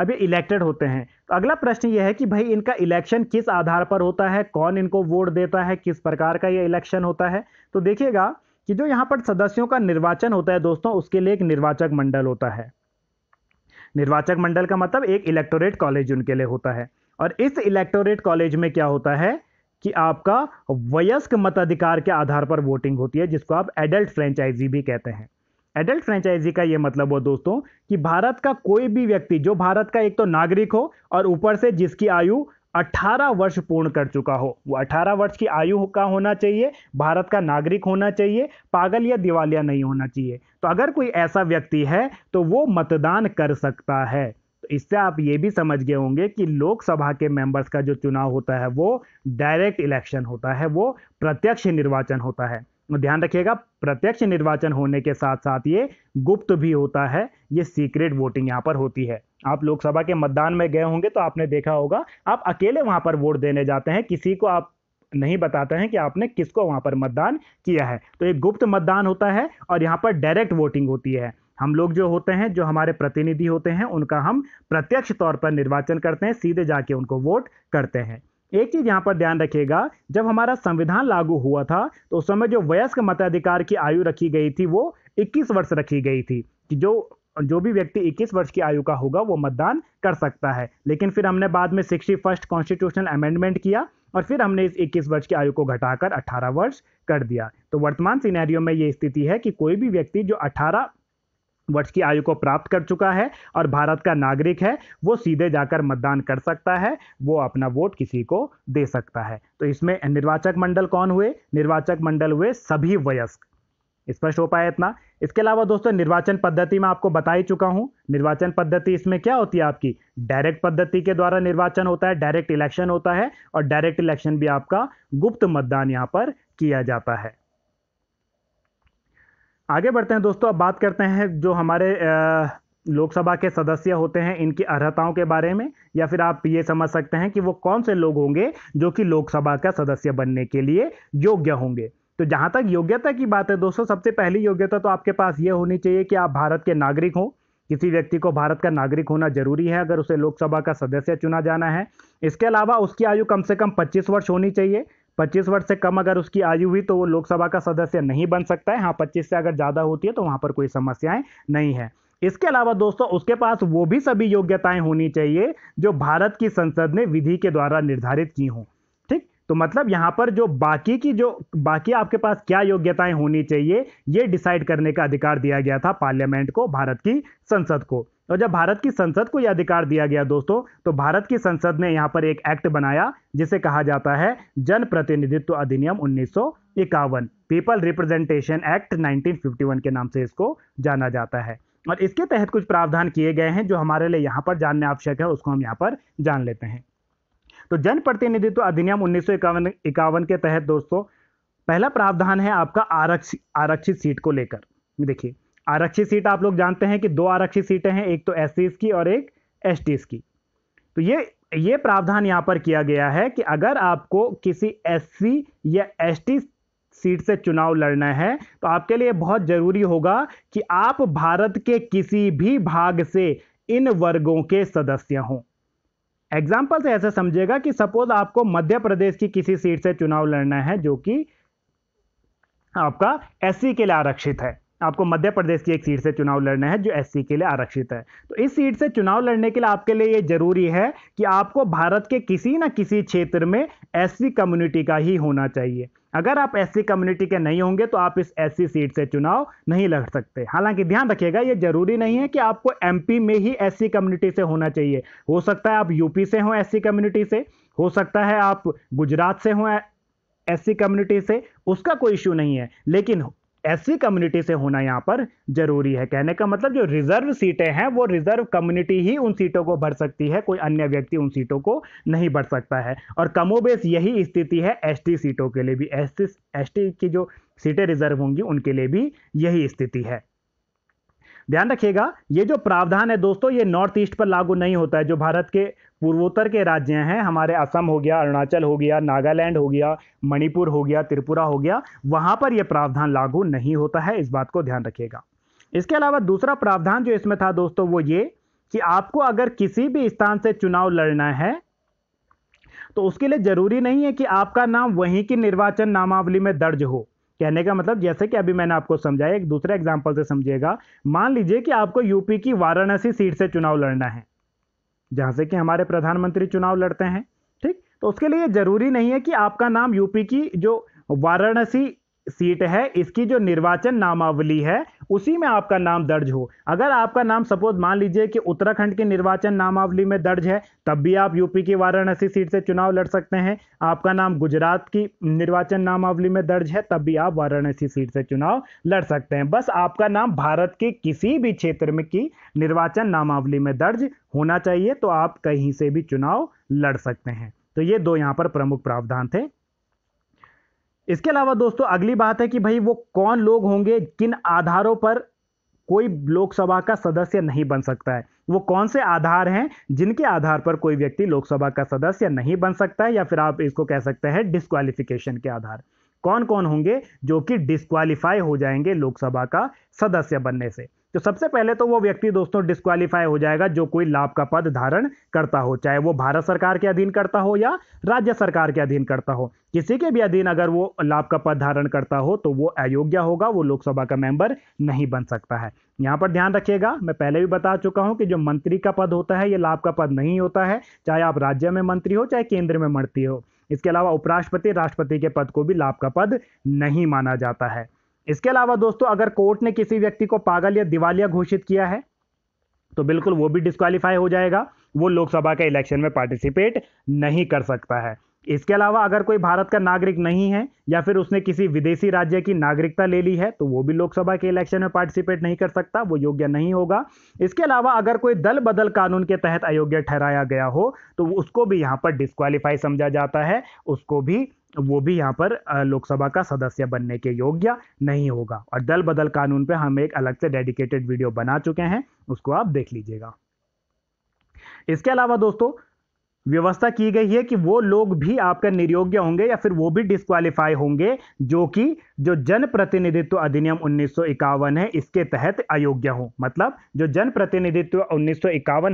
अब ये इलेक्टेड होते हैं तो अगला प्रश्न ये है कि भाई इनका इलेक्शन किस आधार पर होता है कौन इनको वोट देता है किस प्रकार का ये इलेक्शन होता है तो देखिएगा कि जो यहाँ पर सदस्यों का निर्वाचन होता है दोस्तों उसके लिए एक निर्वाचक मंडल होता है निर्वाचक मंडल का मतलब एक इलेक्टोरेट कॉलेज उनके लिए होता है और इस इलेक्टोरेट कॉलेज में क्या होता है कि आपका वयस्क मताधिकार के आधार पर वोटिंग होती है जिसको आप एडल्ट फ्रेंचाइजी भी कहते हैं एडल्ट फ्रेंचाइजी का ये मतलब हो दोस्तों कि भारत का कोई भी व्यक्ति जो भारत का एक तो नागरिक हो और ऊपर से जिसकी आयु 18 वर्ष पूर्ण कर चुका हो वो 18 वर्ष की आयु का होना चाहिए भारत का नागरिक होना चाहिए पागल या दिवालिया नहीं होना चाहिए तो अगर कोई ऐसा व्यक्ति है तो वो मतदान कर सकता है तो इससे आप ये भी समझ गए होंगे कि लोकसभा के मेंबर्स का जो चुनाव होता है वो डायरेक्ट इलेक्शन होता है वो प्रत्यक्ष निर्वाचन होता है ध्यान रखिएगा प्रत्यक्ष निर्वाचन होने के साथ साथ ये गुप्त भी होता है ये सीक्रेट वोटिंग यहाँ पर होती है आप लोकसभा के मतदान में गए होंगे तो आपने देखा होगा आप अकेले वहाँ पर वोट देने जाते हैं किसी को आप नहीं बताते हैं कि आपने किसको वहाँ पर मतदान किया है तो एक गुप्त मतदान होता है और यहाँ पर डायरेक्ट वोटिंग होती है हम लोग जो होते हैं जो हमारे प्रतिनिधि होते हैं उनका हम प्रत्यक्ष तौर पर निर्वाचन करते हैं सीधे जाके उनको वोट करते हैं एक चीज यहाँ पर ध्यान रखिएगा जब हमारा संविधान लागू हुआ था तो उस समय जो वयस्क मताधिकार की आयु रखी गई थी वो 21 वर्ष रखी गई थी कि जो जो भी व्यक्ति 21 वर्ष की आयु का होगा वो मतदान कर सकता है लेकिन फिर हमने बाद में सिक्सटी फर्स्ट कॉन्स्टिट्यूशनल अमेंडमेंट किया और फिर हमने इस 21 वर्ष की आयु को घटाकर 18 वर्ष कर दिया तो वर्तमान सिनेरियो में ये स्थिति है कि कोई भी व्यक्ति जो 18 वर्ष की आयु को प्राप्त कर चुका है और भारत का नागरिक है वो सीधे जाकर मतदान कर सकता है वो अपना वोट किसी को दे सकता है तो इसमें निर्वाचक मंडल कौन हुए निर्वाचक मंडल हुए सभी वयस्क स्पष्ट हो पाया इतना इसके अलावा दोस्तों निर्वाचन पद्धति में आपको बता ही चुका हूँ निर्वाचन पद्धति इसमें क्या होती है आपकी डायरेक्ट पद्धति के द्वारा निर्वाचन होता है डायरेक्ट इलेक्शन होता है और डायरेक्ट इलेक्शन भी आपका गुप्त मतदान यहाँ पर किया जाता है आगे बढ़ते हैं दोस्तों अब बात करते हैं जो हमारे लोकसभा के सदस्य होते हैं इनकी अर्हताओं के बारे में या फिर आप ये समझ सकते हैं कि वो कौन से लोग होंगे जो कि लोकसभा का सदस्य बनने के लिए योग्य होंगे तो जहाँ तक योग्यता की बात है दोस्तों सबसे पहली योग्यता तो आपके पास ये होनी चाहिए कि आप भारत के नागरिक हों किसी व्यक्ति को भारत का नागरिक होना जरूरी है अगर उसे लोकसभा का सदस्य चुना जाना है इसके अलावा उसकी आयु कम से कम 25 वर्ष होनी चाहिए 25 वर्ष से कम अगर उसकी आयु हुई तो वो लोकसभा का सदस्य नहीं बन सकता है हाँ 25 से अगर ज़्यादा होती है तो वहाँ पर कोई समस्याएं नहीं है इसके अलावा दोस्तों उसके पास वो भी सभी योग्यताएं होनी चाहिए जो भारत की संसद ने विधि के द्वारा निर्धारित की हों तो मतलब यहाँ पर जो बाकी की जो बाकी आपके पास क्या योग्यताएं होनी चाहिए ये डिसाइड करने का अधिकार दिया गया था पार्लियामेंट को भारत की संसद को और जब भारत की संसद को यह अधिकार दिया गया दोस्तों तो भारत की संसद ने यहाँ पर एक एक्ट बनाया जिसे कहा जाता है जन प्रतिनिधित्व अधिनियम उन्नीस पीपल रिप्रेजेंटेशन एक्ट 1951 के नाम से इसको जाना जाता है और इसके तहत कुछ प्रावधान किए गए हैं जो हमारे लिए यहाँ पर जानने आवश्यक है उसको हम यहाँ पर जान लेते हैं तो जनप्रतिनिधित्व अधिनियम उन्नीस इक्यावन के तहत दोस्तों पहला प्रावधान है आपका आरक्षित आरक्षित सीट को लेकर देखिए आरक्षित सीट आप लोग जानते हैं कि दो आरक्षित सीटें हैं एक तो एस की और एक एस की तो ये ये प्रावधान यहाँ पर किया गया है कि अगर आपको किसी एस या एस सीट से चुनाव लड़ना है तो आपके लिए बहुत ज़रूरी होगा कि आप भारत के किसी भी भाग से इन वर्गों के सदस्य हों एग्जाम्पल से ऐसे समझेगा कि सपोज आपको मध्य प्रदेश की किसी सीट से चुनाव लड़ना है जो कि आपका एससी के लिए आरक्षित है आपको मध्य प्रदेश की एक सीट से चुनाव लड़ना है जो एससी के लिए आरक्षित है तो इस सीट से चुनाव लड़ने के लिए आपके लिए ये जरूरी है कि आपको भारत के किसी ना किसी क्षेत्र में एससी कम्युनिटी का ही होना चाहिए अगर आप एससी कम्युनिटी के नहीं होंगे तो आप इस एससी सीट से चुनाव नहीं लड़ सकते हालांकि ध्यान रखिएगा ये जरूरी नहीं है कि आपको एमपी में ही एस कम्युनिटी से होना चाहिए हो सकता है आप यूपी से हों एस कम्युनिटी से हो सकता है आप गुजरात से हों एस कम्युनिटी से उसका कोई इशू नहीं है लेकिन एससी कम्युनिटी से होना यहाँ पर जरूरी है कहने का मतलब जो रिजर्व सीटें हैं वो रिजर्व कम्युनिटी ही उन सीटों को भर सकती है कोई अन्य व्यक्ति उन सीटों को नहीं भर सकता है और कमोबेश यही स्थिति है एसटी सीटों के लिए भी एस टी की जो सीटें रिजर्व होंगी उनके लिए भी यही स्थिति है ध्यान रखिएगा ये जो प्रावधान है दोस्तों ये नॉर्थ ईस्ट पर लागू नहीं होता है जो भारत के पूर्वोत्तर के राज्य हैं हमारे असम हो गया अरुणाचल हो गया नागालैंड हो गया मणिपुर हो गया त्रिपुरा हो गया वहाँ पर यह प्रावधान लागू नहीं होता है इस बात को ध्यान रखिएगा इसके अलावा दूसरा प्रावधान जो इसमें था दोस्तों वो ये कि आपको अगर किसी भी स्थान से चुनाव लड़ना है तो उसके लिए जरूरी नहीं है कि आपका नाम वहीं की निर्वाचन नामावली में दर्ज हो कहने का मतलब जैसे कि अभी मैंने आपको समझाया एक दूसरे एग्जाम्पल से समझिएगा मान लीजिए कि आपको यूपी की वाराणसी सीट से चुनाव लड़ना है जहां से कि हमारे प्रधानमंत्री चुनाव लड़ते हैं ठीक तो उसके लिए ज़रूरी नहीं है कि आपका नाम यूपी की जो वाराणसी सीट है इसकी जो निर्वाचन नामावली है उसी में आपका नाम दर्ज हो अगर आपका नाम सपोज मान लीजिए कि उत्तराखंड की निर्वाचन नामावली में दर्ज है तब भी आप यूपी की वाराणसी सीट से चुनाव लड़ सकते हैं आपका नाम गुजरात की निर्वाचन नामावली में दर्ज है तब भी आप वाराणसी सीट से चुनाव लड़ सकते हैं बस आपका नाम भारत के किसी भी क्षेत्र में की निर्वाचन नामावली में दर्ज होना चाहिए तो आप कहीं से भी चुनाव लड़ सकते हैं तो ये दो यहाँ पर प्रमुख प्रावधान थे इसके अलावा दोस्तों अगली बात है कि भाई वो कौन लोग होंगे किन आधारों पर कोई लोकसभा का सदस्य नहीं बन सकता है वो कौन से आधार हैं जिनके आधार पर कोई व्यक्ति लोकसभा का सदस्य नहीं बन सकता है या फिर आप इसको कह सकते हैं डिस्क्वालिफिकेशन के आधार कौन कौन होंगे जो कि डिस्क्वालीफाई हो जाएंगे लोकसभा का सदस्य बनने से तो सबसे पहले तो वो व्यक्ति दोस्तों डिस्क्वालीफाई हो जाएगा जो कोई लाभ का पद धारण करता हो चाहे वो भारत सरकार के अधीन करता हो या राज्य सरकार के अधीन करता हो किसी के भी अधीन अगर वो लाभ का पद धारण करता हो तो वो अयोग्य होगा वो लोकसभा का मेंबर नहीं बन सकता है यहाँ पर ध्यान रखिएगा मैं पहले भी बता चुका हूँ कि जो मंत्री का पद होता है ये लाभ का पद नहीं होता है चाहे आप राज्य में मंत्री हो चाहे केंद्र में मंत्री हो इसके अलावा उपराष्ट्रपति राष्ट्रपति के पद को भी लाभ का पद नहीं माना जाता है इसके अलावा दोस्तों अगर कोर्ट ने किसी व्यक्ति को पागल या दिवालिया घोषित किया है तो बिल्कुल वो भी डिस्कालीफाई हो जाएगा वो लोकसभा के इलेक्शन में पार्टिसिपेट नहीं कर सकता है इसके अलावा अगर कोई भारत का नागरिक नहीं है या फिर उसने किसी विदेशी राज्य की नागरिकता ले ली है तो वो भी लोकसभा के इलेक्शन में पार्टिसिपेट नहीं कर सकता वो योग्य नहीं होगा इसके अलावा अगर कोई दल बदल कानून के तहत अयोग्य ठहराया गया हो तो उसको भी यहाँ पर डिस्कालीफाई समझा जाता है उसको भी वो भी यहाँ पर लोकसभा का सदस्य बनने के योग्य नहीं होगा और दल बदल कानून पे हम एक अलग से डेडिकेटेड वीडियो बना चुके हैं उसको आप देख लीजिएगा इसके अलावा दोस्तों व्यवस्था की गई है कि वो लोग भी आपका निर्योग्य होंगे या फिर वो भी डिस्कालीफाई होंगे जो कि जो जनप्रतिनिधित्व अधिनियम उन्नीस है इसके तहत अयोग्य हो मतलब जो जनप्रतिनिधित्व उन्नीस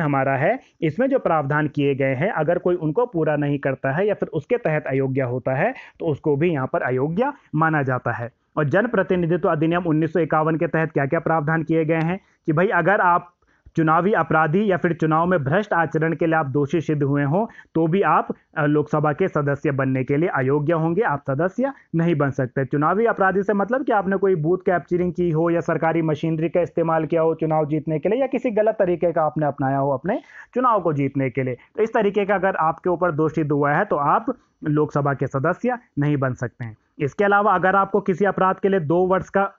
हमारा है इसमें जो प्रावधान किए गए हैं अगर कोई उनको पूरा नहीं करता है या फिर उसके तहत अयोग्य होता है तो उसको भी यहाँ पर अयोग्य माना जाता है और जनप्रतिनिधित्व अधिनियम उन्नीस के तहत क्या क्या प्रावधान किए गए हैं कि भाई अगर आप चुनावी अपराधी या फिर चुनाव में भ्रष्ट आचरण के लिए आप दोषी सिद्ध हुए हों तो भी आप लोकसभा के सदस्य बनने के लिए अयोग्य होंगे आप सदस्य नहीं बन सकते चुनावी अपराधी से मतलब कि आपने कोई बूथ कैप्चरिंग की हो या सरकारी मशीनरी का इस्तेमाल किया हो चुनाव जीतने के लिए या किसी गलत तरीके का आपने अपनाया हो अपने चुनाव को जीतने के लिए तो इस तरीके का अगर आपके ऊपर दोष सिद्ध हुआ है तो आप लोकसभा के सदस्य नहीं बन सकते हैं इसके अलावा अगर आपको किसी अपराध के लिए दो वर्ष का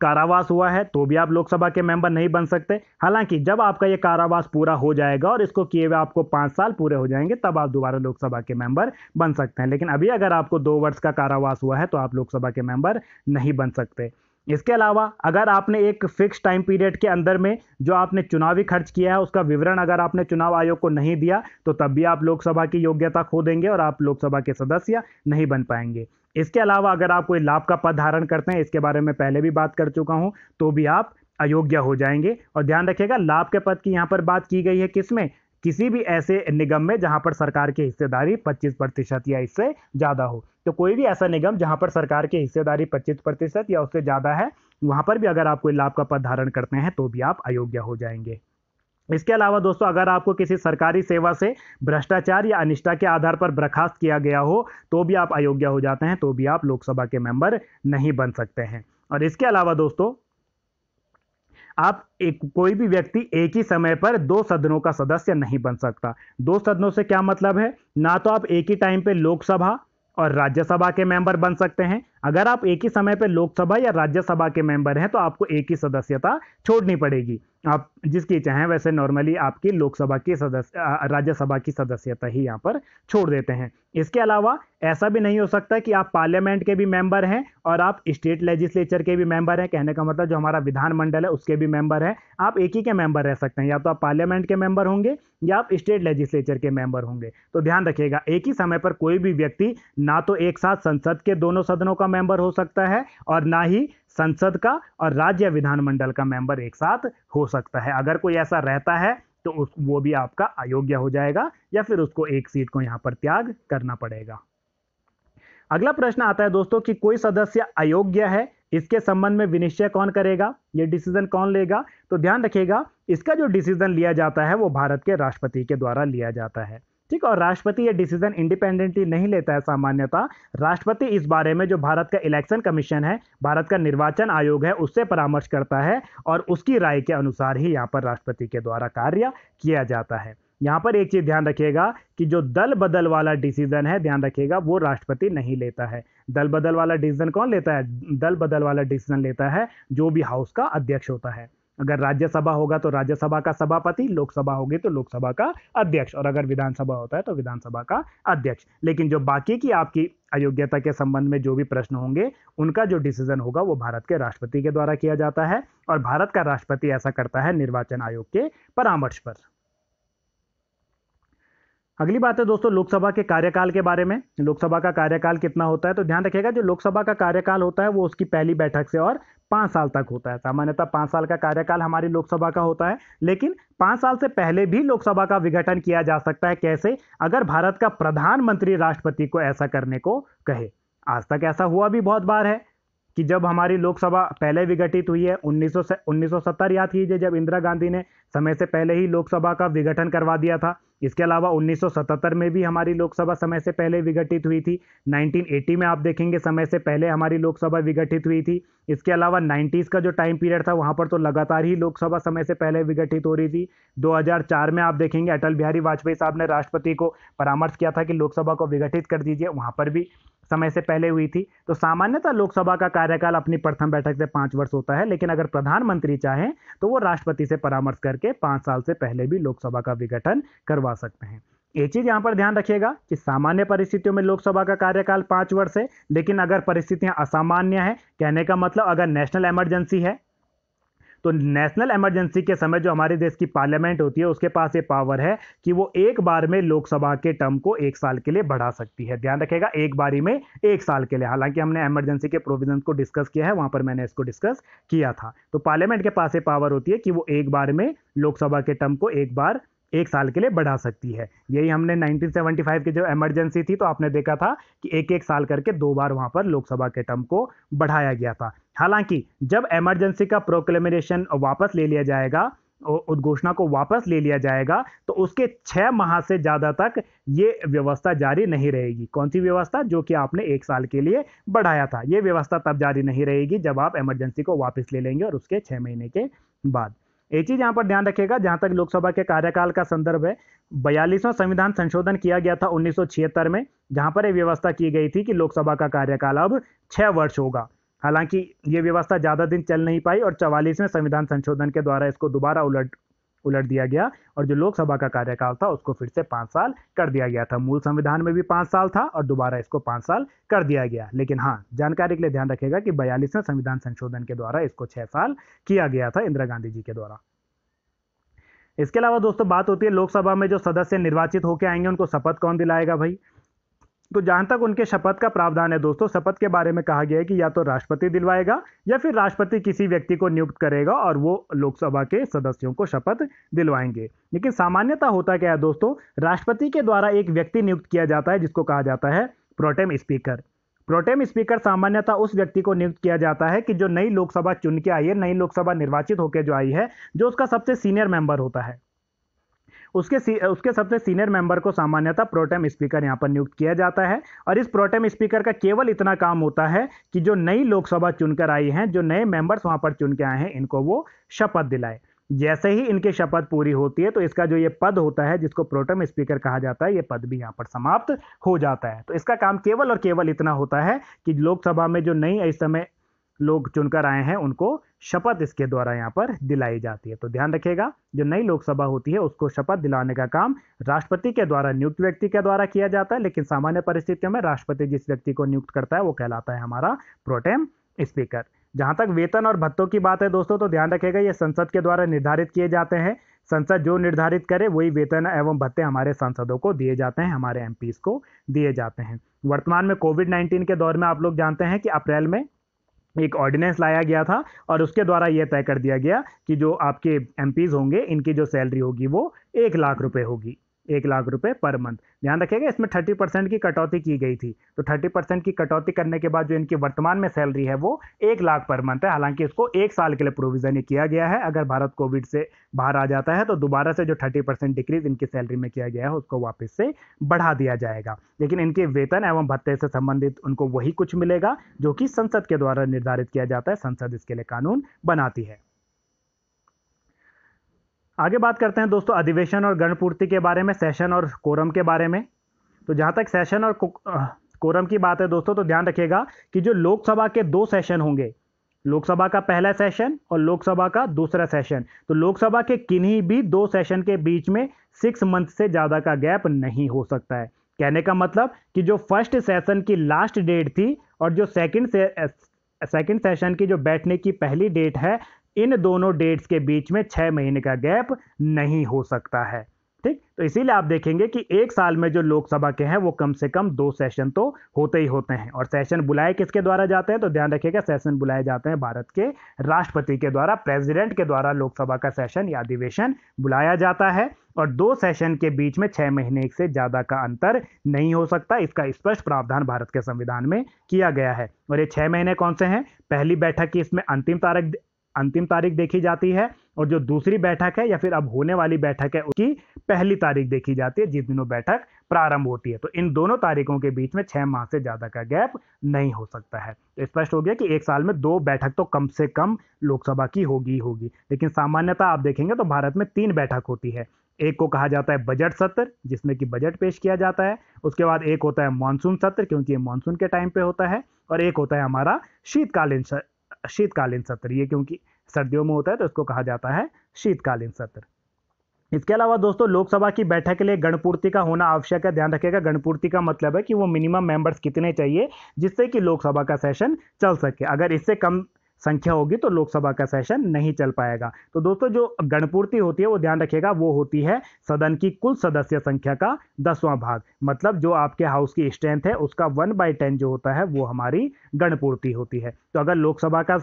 कारावास हुआ है तो भी आप लोकसभा के मेंबर नहीं बन सकते हालांकि जब आपका ये कारावास पूरा हो जाएगा और इसको किए हुए आपको पाँच साल पूरे हो जाएंगे तब आप दोबारा लोकसभा के मेंबर बन सकते हैं लेकिन अभी अगर आपको दो वर्ष का कारावास हुआ है तो आप लोकसभा के मेंबर नहीं बन सकते इसके अलावा अगर आपने एक फिक्स टाइम पीरियड के अंदर में जो आपने चुनावी खर्च किया है उसका विवरण अगर आपने चुनाव आयोग को नहीं दिया तो तब भी आप लोकसभा की योग्यता खो देंगे और आप लोकसभा के सदस्य नहीं बन पाएंगे इसके अलावा अगर आप कोई लाभ का पद धारण करते हैं इसके बारे में पहले भी बात कर चुका हूँ तो भी आप अयोग्य हो जाएंगे और ध्यान रखिएगा लाभ के पद की यहाँ पर बात की गई है किसमें किसी भी ऐसे निगम में जहां पर सरकार की हिस्सेदारी 25 प्रतिशत या इससे ज़्यादा हो तो कोई भी ऐसा निगम जहां पर सरकार की हिस्सेदारी 25 प्रतिशत या उससे ज़्यादा है वहां पर भी अगर आप कोई लाभ का पद धारण करते हैं तो भी आप अयोग्य हो जाएंगे इसके अलावा दोस्तों अगर आपको किसी सरकारी सेवा से भ्रष्टाचार या अनिष्ठा के आधार पर बर्खास्त किया गया हो तो भी आप अयोग्य हो जाते हैं तो भी आप लोकसभा के मेंबर नहीं बन सकते हैं और इसके अलावा दोस्तों आप एक कोई भी व्यक्ति एक ही समय पर दो सदनों का सदस्य नहीं बन सकता दो सदनों से क्या मतलब है ना तो आप एक ही टाइम पे लोकसभा और राज्यसभा के मेंबर बन सकते हैं अगर आप एक ही समय पर लोकसभा या राज्यसभा के मेंबर हैं तो आपको एक ही सदस्यता छोड़नी पड़ेगी आप जिसकी चाहें वैसे नॉर्मली आपकी लोकसभा की सदस्य राज्यसभा की सदस्यता ही यहाँ पर छोड़ देते हैं इसके अलावा ऐसा भी नहीं हो सकता कि आप पार्लियामेंट के भी मेंबर हैं और आप स्टेट लेजिस्लेचर के भी मेंबर हैं कहने का मतलब जो हमारा विधानमंडल है उसके भी मेंबर हैं आप एक ही के मेंबर रह सकते हैं या तो आप पार्लियामेंट के मेंबर होंगे या आप स्टेट लेजिस्लेचर के मेंबर होंगे तो ध्यान रखिएगा एक ही समय पर कोई भी व्यक्ति ना तो एक साथ संसद के दोनों सदनों का मेंबर हो सकता है और ना ही संसद का और राज्य विधानमंडल का मेंबर एक साथ हो सकता है अगर कोई ऐसा रहता है तो उस वो भी आपका अयोग्य हो जाएगा या फिर उसको एक सीट को यहाँ पर त्याग करना पड़ेगा अगला प्रश्न आता है दोस्तों कि कोई सदस्य अयोग्य है इसके संबंध में विनिश्चय कौन करेगा ये डिसीजन कौन लेगा तो ध्यान रखिएगा इसका जो डिसीजन लिया जाता है वो भारत के राष्ट्रपति के द्वारा लिया जाता है ठीक और राष्ट्रपति ये डिसीजन इंडिपेंडेंटली नहीं लेता है सामान्यता राष्ट्रपति इस बारे में जो भारत का इलेक्शन कमीशन है भारत का निर्वाचन आयोग है उससे परामर्श करता है और उसकी राय के अनुसार ही यहाँ पर राष्ट्रपति के द्वारा कार्य किया जाता है यहाँ पर एक चीज़ ध्यान रखिएगा कि जो दल बदल वाला डिसीजन है ध्यान रखिएगा वो राष्ट्रपति नहीं लेता है दल बदल वाला डिसीजन कौन लेता है दल बदल वाला डिसीजन लेता है जो भी हाउस का अध्यक्ष होता है अगर राज्यसभा होगा तो राज्यसभा का सभापति लोकसभा होगी तो लोकसभा का अध्यक्ष और अगर विधानसभा होता है तो विधानसभा का अध्यक्ष लेकिन जो बाकी की आपकी अयोग्यता के संबंध में जो भी प्रश्न होंगे उनका जो डिसीजन होगा वो भारत के राष्ट्रपति के द्वारा किया जाता है और भारत का राष्ट्रपति ऐसा करता है निर्वाचन आयोग के परामर्श पर अगली बात है दोस्तों लोकसभा के कार्यकाल के बारे में लोकसभा का कार्यकाल कितना होता है तो ध्यान रखिएगा जो लोकसभा का कार्यकाल होता है वो उसकी पहली बैठक से और पाँच साल तक होता है सामान्यतः पाँच साल का कार्यकाल हमारी लोकसभा का होता है लेकिन पाँच साल से पहले भी लोकसभा का विघटन किया जा सकता है कैसे अगर भारत का प्रधानमंत्री राष्ट्रपति को ऐसा करने को कहे आज तक ऐसा हुआ भी बहुत बार है कि जब हमारी लोकसभा पहले विघटित हुई है उन्नीस सौ याद कीजिए जब इंदिरा गांधी ने समय से पहले ही लोकसभा का विघटन करवा दिया था इसके अलावा 1977 में भी हमारी लोकसभा समय से पहले विघटित हुई थी 1980 में आप देखेंगे समय से पहले हमारी लोकसभा विघटित हुई थी इसके अलावा 90s का जो टाइम पीरियड था वहाँ पर तो लगातार ही लोकसभा समय से पहले विघटित हो रही थी 2004 में आप देखेंगे अटल बिहारी वाजपेयी साहब ने राष्ट्रपति को परामर्श किया था कि लोकसभा को विघटित कर दीजिए वहाँ पर भी समय से पहले हुई थी तो सामान्यतः लोकसभा का कार्यकाल अपनी प्रथम बैठक से पाँच वर्ष होता है लेकिन अगर प्रधानमंत्री चाहें तो वो राष्ट्रपति से परामर्श करके पाँच साल से पहले भी लोकसभा का विघटन करवा करवा सकते हैं एक चीज यहाँ पर ध्यान रखिएगा कि सामान्य परिस्थितियों में लोकसभा का कार्यकाल पांच वर्ष है लेकिन अगर परिस्थितियां असामान्य है कहने का मतलब अगर नेशनल इमरजेंसी है तो नेशनल इमरजेंसी के समय जो हमारे देश की पार्लियामेंट होती है उसके पास ये पावर है कि वो एक बार में लोकसभा के टर्म को एक साल के लिए बढ़ा सकती है ध्यान रखेगा एक बारी में एक साल के लिए हालांकि हमने इमरजेंसी के प्रोविजन को डिस्कस किया है वहां पर मैंने इसको डिस्कस किया था तो पार्लियामेंट के पास ये पावर होती है कि वो एक बार में लोकसभा के टर्म को एक बार एक साल के लिए बढ़ा सकती है यही हमने 1975 की जो इमरजेंसी थी तो आपने देखा था कि एक एक साल करके दो बार वहाँ पर लोकसभा के टर्म को बढ़ाया गया था हालांकि जब इमरजेंसी का प्रोक्लेमेशन वापस ले लिया जाएगा उद्घोषणा को वापस ले लिया जाएगा तो उसके छः माह से ज़्यादा तक ये व्यवस्था जारी नहीं रहेगी कौन सी व्यवस्था जो कि आपने एक साल के लिए बढ़ाया था ये व्यवस्था तब जारी नहीं रहेगी जब आप इमरजेंसी को वापस ले लेंगे और उसके छः महीने के बाद ये चीज़ यहाँ पर ध्यान रखेगा जहां तक लोकसभा के कार्यकाल का संदर्भ है बयालीसवां संविधान संशोधन किया गया था उन्नीस में जहां पर यह व्यवस्था की गई थी कि लोकसभा का कार्यकाल अब छह वर्ष होगा हालांकि ये व्यवस्था ज़्यादा दिन चल नहीं पाई और चवालीसवें संविधान संशोधन के द्वारा इसको दोबारा उलट उलट दिया गया और जो लोकसभा का कार्यकाल था उसको फिर से पाँच साल कर दिया गया था मूल संविधान में भी पाँच साल था और दोबारा इसको पाँच साल कर दिया गया लेकिन हाँ जानकारी के लिए ध्यान रखेगा कि बयालीसवें संविधान संशोधन के द्वारा इसको छः साल किया गया था इंदिरा गांधी जी के द्वारा इसके अलावा दोस्तों बात होती है लोकसभा में जो सदस्य निर्वाचित होकर आएंगे उनको शपथ कौन दिलाएगा भाई तो जहां तक उनके शपथ का प्रावधान है दोस्तों शपथ के बारे में कहा गया है कि या तो राष्ट्रपति दिलवाएगा या फिर राष्ट्रपति किसी व्यक्ति को नियुक्त करेगा और वो लोकसभा के सदस्यों को शपथ दिलवाएंगे लेकिन सामान्यता होता क्या है दोस्तों राष्ट्रपति के द्वारा एक व्यक्ति नियुक्त किया जाता है जिसको कहा जाता है प्रोटेम स्पीकर प्रोटेम स्पीकर सामान्यतः उस व्यक्ति को नियुक्त किया जाता है कि जो नई लोकसभा चुन के आई है नई लोकसभा निर्वाचित होकर जो आई है जो उसका सबसे सीनियर मेंबर होता है उसके उसके सबसे सीनियर मेंबर को सामान्यतः प्रोटेम स्पीकर यहाँ पर नियुक्त किया जाता है और इस प्रोटेम स्पीकर का केवल इतना काम होता है कि जो नई लोकसभा चुनकर आई हैं जो नए मेंबर्स वहाँ पर चुन के आए हैं इनको वो शपथ दिलाए जैसे ही इनकी शपथ पूरी होती है तो इसका जो ये पद होता है जिसको प्रोटम स्पीकर कहा जाता है ये पद भी यहाँ पर समाप्त हो जाता है तो इसका काम केवल और केवल इतना होता है कि लोकसभा में जो नई इस समय लोग चुनकर आए हैं उनको शपथ इसके द्वारा यहाँ पर दिलाई जाती है तो ध्यान रखिएगा जो नई लोकसभा होती है उसको शपथ दिलाने का काम राष्ट्रपति के द्वारा नियुक्त व्यक्ति के द्वारा किया जाता है लेकिन सामान्य परिस्थितियों में राष्ट्रपति जिस व्यक्ति को नियुक्त करता है वो कहलाता है हमारा प्रोटेम स्पीकर जहां तक वेतन और भत्तों की बात है दोस्तों तो ध्यान रखेगा ये संसद के द्वारा निर्धारित किए जाते हैं संसद जो निर्धारित करे वही वेतन एवं भत्ते हमारे सांसदों को दिए जाते हैं हमारे एम को दिए जाते हैं वर्तमान में कोविड नाइन्टीन के दौर में आप लोग जानते हैं कि अप्रैल में एक ऑर्डिनेंस लाया गया था और उसके द्वारा यह तय कर दिया गया कि जो आपके एम होंगे इनकी जो सैलरी होगी वो एक लाख रुपए होगी एक लाख रुपए पर मंथ ध्यान रखिएगा इसमें थर्टी परसेंट की कटौती की गई थी तो थर्टी परसेंट की कटौती करने के बाद जो इनकी वर्तमान में सैलरी है वो एक लाख पर मंथ है हालांकि इसको एक साल के लिए प्रोविजन किया गया है अगर भारत कोविड से बाहर आ जाता है तो दोबारा से जो थर्टी परसेंट डिक्रीज इनकी सैलरी में किया गया है उसको वापस से बढ़ा दिया जाएगा लेकिन इनके वेतन एवं भत्ते से संबंधित उनको वही कुछ मिलेगा जो कि संसद के द्वारा निर्धारित किया जाता है संसद इसके लिए कानून बनाती है आगे बात करते हैं दोस्तों अधिवेशन और गणपूर्ति के बारे में सेशन और कोरम के बारे में तो जहाँ तक सेशन और कोरम की बात है दोस्तों तो ध्यान रखिएगा कि जो लोकसभा के दो सेशन होंगे लोकसभा का पहला सेशन और लोकसभा का दूसरा सेशन तो लोकसभा के किन्हीं भी दो सेशन के बीच में सिक्स मंथ से ज़्यादा का गैप नहीं हो सकता है कहने का मतलब कि जो फर्स्ट सेशन की लास्ट डेट थी और जो सेकंड से सेकंड सेशन की जो बैठने की पहली डेट है इन दोनों डेट्स के बीच में छः महीने का गैप नहीं हो सकता है ठीक तो इसीलिए आप देखेंगे कि एक साल में जो लोकसभा के हैं वो कम से कम दो सेशन तो होते ही होते हैं और सेशन बुलाए किसके द्वारा जाते हैं तो ध्यान रखिएगा सेशन बुलाए जाते हैं भारत के राष्ट्रपति के द्वारा प्रेसिडेंट के द्वारा लोकसभा का सेशन या अधिवेशन बुलाया जाता है और दो सेशन के बीच में छः महीने से ज़्यादा का अंतर नहीं हो सकता इसका स्पष्ट प्रावधान भारत के संविधान में किया गया है और ये छः महीने कौन से हैं पहली बैठक की इसमें अंतिम तारीख अंतिम तारीख देखी जाती है और जो दूसरी बैठक है या फिर अब होने वाली बैठक है उसकी पहली तारीख देखी जाती है जिस दिनों बैठक प्रारंभ होती है तो इन दोनों तारीखों के बीच में छः माह से ज़्यादा का गैप नहीं हो सकता है तो स्पष्ट हो गया कि एक साल में दो बैठक तो कम से कम लोकसभा की होगी ही होगी लेकिन सामान्यतः आप देखेंगे तो भारत में तीन बैठक होती है एक को कहा जाता है बजट सत्र जिसमें कि बजट पेश किया जाता है उसके बाद एक होता है मानसून सत्र क्योंकि ये मानसून के टाइम पे होता है और एक होता है हमारा शीतकालीन शीतकालीन सत्र ये क्योंकि सर्दियों में होता है तो इसको कहा जाता है शीतकालीन सत्र इसके अलावा दोस्तों लोकसभा की बैठक के लिए गणपूर्ति का होना आवश्यक है ध्यान रखिएगा गणपूर्ति का मतलब है कि वो मिनिमम मेंबर्स कितने चाहिए जिससे कि लोकसभा का सेशन चल सके अगर इससे कम संख्या होगी तो लोकसभा का सेशन नहीं चल पाएगा तो दोस्तों जो गणपूर्ति होती है वो ध्यान रखिएगा वो होती है सदन की कुल सदस्य संख्या का दसवां भाग मतलब जो आपके हाउस की स्ट्रेंथ है उसका वन बाई टेन जो होता है वो हमारी गणपूर्ति होती है तो अगर लोकसभा का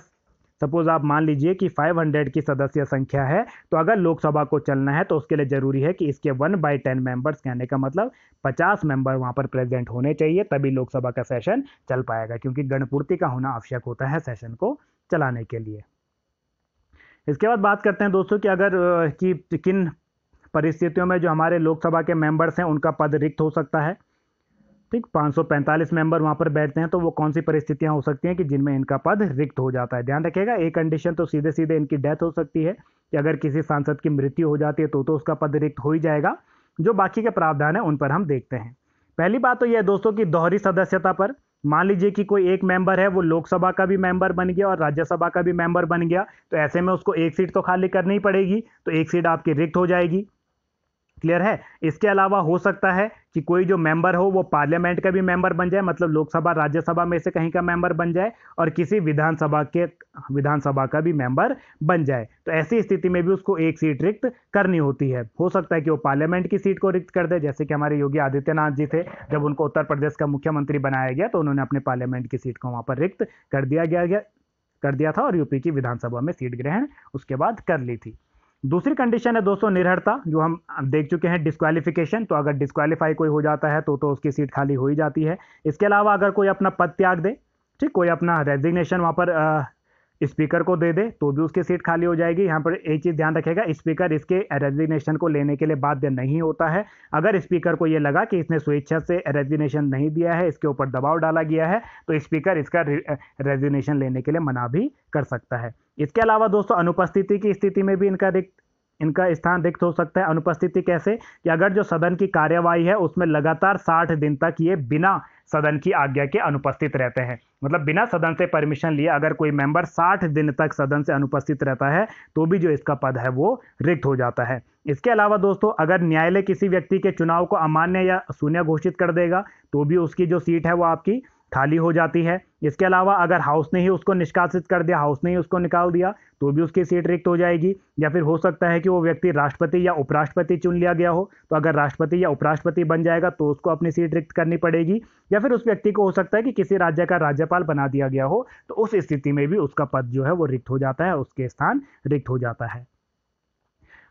सपोज आप मान लीजिए कि 500 की सदस्य संख्या है तो अगर लोकसभा को चलना है तो उसके लिए ज़रूरी है कि इसके वन बाई टेन मेंबर्स कहने का मतलब 50 मेंबर वहां पर प्रेजेंट होने चाहिए तभी लोकसभा का सेशन चल पाएगा क्योंकि गणपूर्ति का होना आवश्यक होता है सेशन को चलाने के लिए इसके बाद बात करते हैं दोस्तों कि अगर कि किन परिस्थितियों में जो हमारे लोकसभा के मेंबर्स हैं उनका पद रिक्त हो सकता है ठीक 545 मेंबर वहां पर बैठते हैं तो वो कौन सी परिस्थितियां हो सकती हैं कि जिनमें इनका पद रिक्त हो जाता है ध्यान रखिएगा एक कंडीशन तो सीधे सीधे इनकी डेथ हो सकती है कि अगर किसी सांसद की मृत्यु हो जाती है तो तो उसका पद रिक्त हो ही जाएगा जो बाकी के प्रावधान है उन पर हम देखते हैं पहली बात तो यह दोस्तों की दोहरी सदस्यता पर मान लीजिए कि कोई एक मेंबर है वो लोकसभा का भी मेंबर बन गया और राज्यसभा का भी मेंबर बन गया तो ऐसे में उसको एक सीट तो खाली करनी ही पड़ेगी तो एक सीट आपकी रिक्त हो जाएगी क्लियर है इसके अलावा हो सकता है कि कोई जो मेंबर हो वो पार्लियामेंट का भी मेंबर बन जाए मतलब लोकसभा राज्यसभा में से कहीं का मेंबर बन जाए और किसी विधानसभा के विधानसभा का भी मेंबर बन जाए तो ऐसी स्थिति में भी उसको एक सीट रिक्त करनी होती है हो सकता है कि वो पार्लियामेंट की सीट को रिक्त कर दे जैसे कि हमारे योगी आदित्यनाथ जी थे जब उनको उत्तर प्रदेश का मुख्यमंत्री बनाया गया तो उन्होंने अपने पार्लियामेंट की सीट को वहाँ पर रिक्त कर दिया गया कर दिया था और यूपी की विधानसभा में सीट ग्रहण उसके बाद कर ली थी दूसरी कंडीशन है दोस्तों निर्हरता जो हम देख चुके हैं डिस्क्वालिफिकेशन तो अगर डिस्क्वालीफाई कोई हो जाता है तो तो उसकी सीट खाली हो ही जाती है इसके अलावा अगर कोई अपना पद त्याग दे ठीक कोई अपना रेजिग्नेशन वहाँ पर स्पीकर को दे दे तो भी उसकी सीट खाली हो जाएगी यहाँ पर एक चीज़ ध्यान रखेगा स्पीकर इसके रेजिग्नेशन को लेने के लिए बाध्य नहीं होता है अगर स्पीकर को ये लगा कि इसने स्वेच्छा से रेजिग्नेशन नहीं दिया है इसके ऊपर दबाव डाला गया है तो स्पीकर इसका रेजिग्नेशन लेने के लिए मना भी कर सकता है इसके अलावा दोस्तों अनुपस्थिति की स्थिति में भी इनका रिक्त इनका स्थान रिक्त हो सकता है अनुपस्थिति कैसे कि अगर जो सदन की कार्यवाही है उसमें लगातार साठ दिन तक ये बिना सदन की आज्ञा के अनुपस्थित रहते हैं मतलब बिना सदन से परमिशन लिए अगर कोई मेंबर साठ दिन तक सदन से अनुपस्थित रहता है तो भी जो इसका पद है वो रिक्त हो जाता है इसके अलावा दोस्तों अगर न्यायालय किसी व्यक्ति के चुनाव को अमान्य या शून्य घोषित कर देगा तो भी उसकी जो सीट है वो आपकी खाली हो जाती है इसके अलावा अगर हाउस ने ही उसको निष्कासित कर दिया हाउस ने ही उसको निकाल दिया तो भी उसकी सीट रिक्त हो जाएगी या फिर हो सकता है कि वो व्यक्ति राष्ट्रपति या उपराष्ट्रपति चुन लिया गया हो तो अगर राष्ट्रपति या उपराष्ट्रपति बन जाएगा तो उसको अपनी सीट रिक्त करनी पड़ेगी या फिर उस व्यक्ति को हो सकता है कि किसी राज्य का राज्यपाल बना दिया गया हो तो उस स्थिति में भी उसका पद जो है वो रिक्त हो जाता है उसके स्थान रिक्त हो जाता है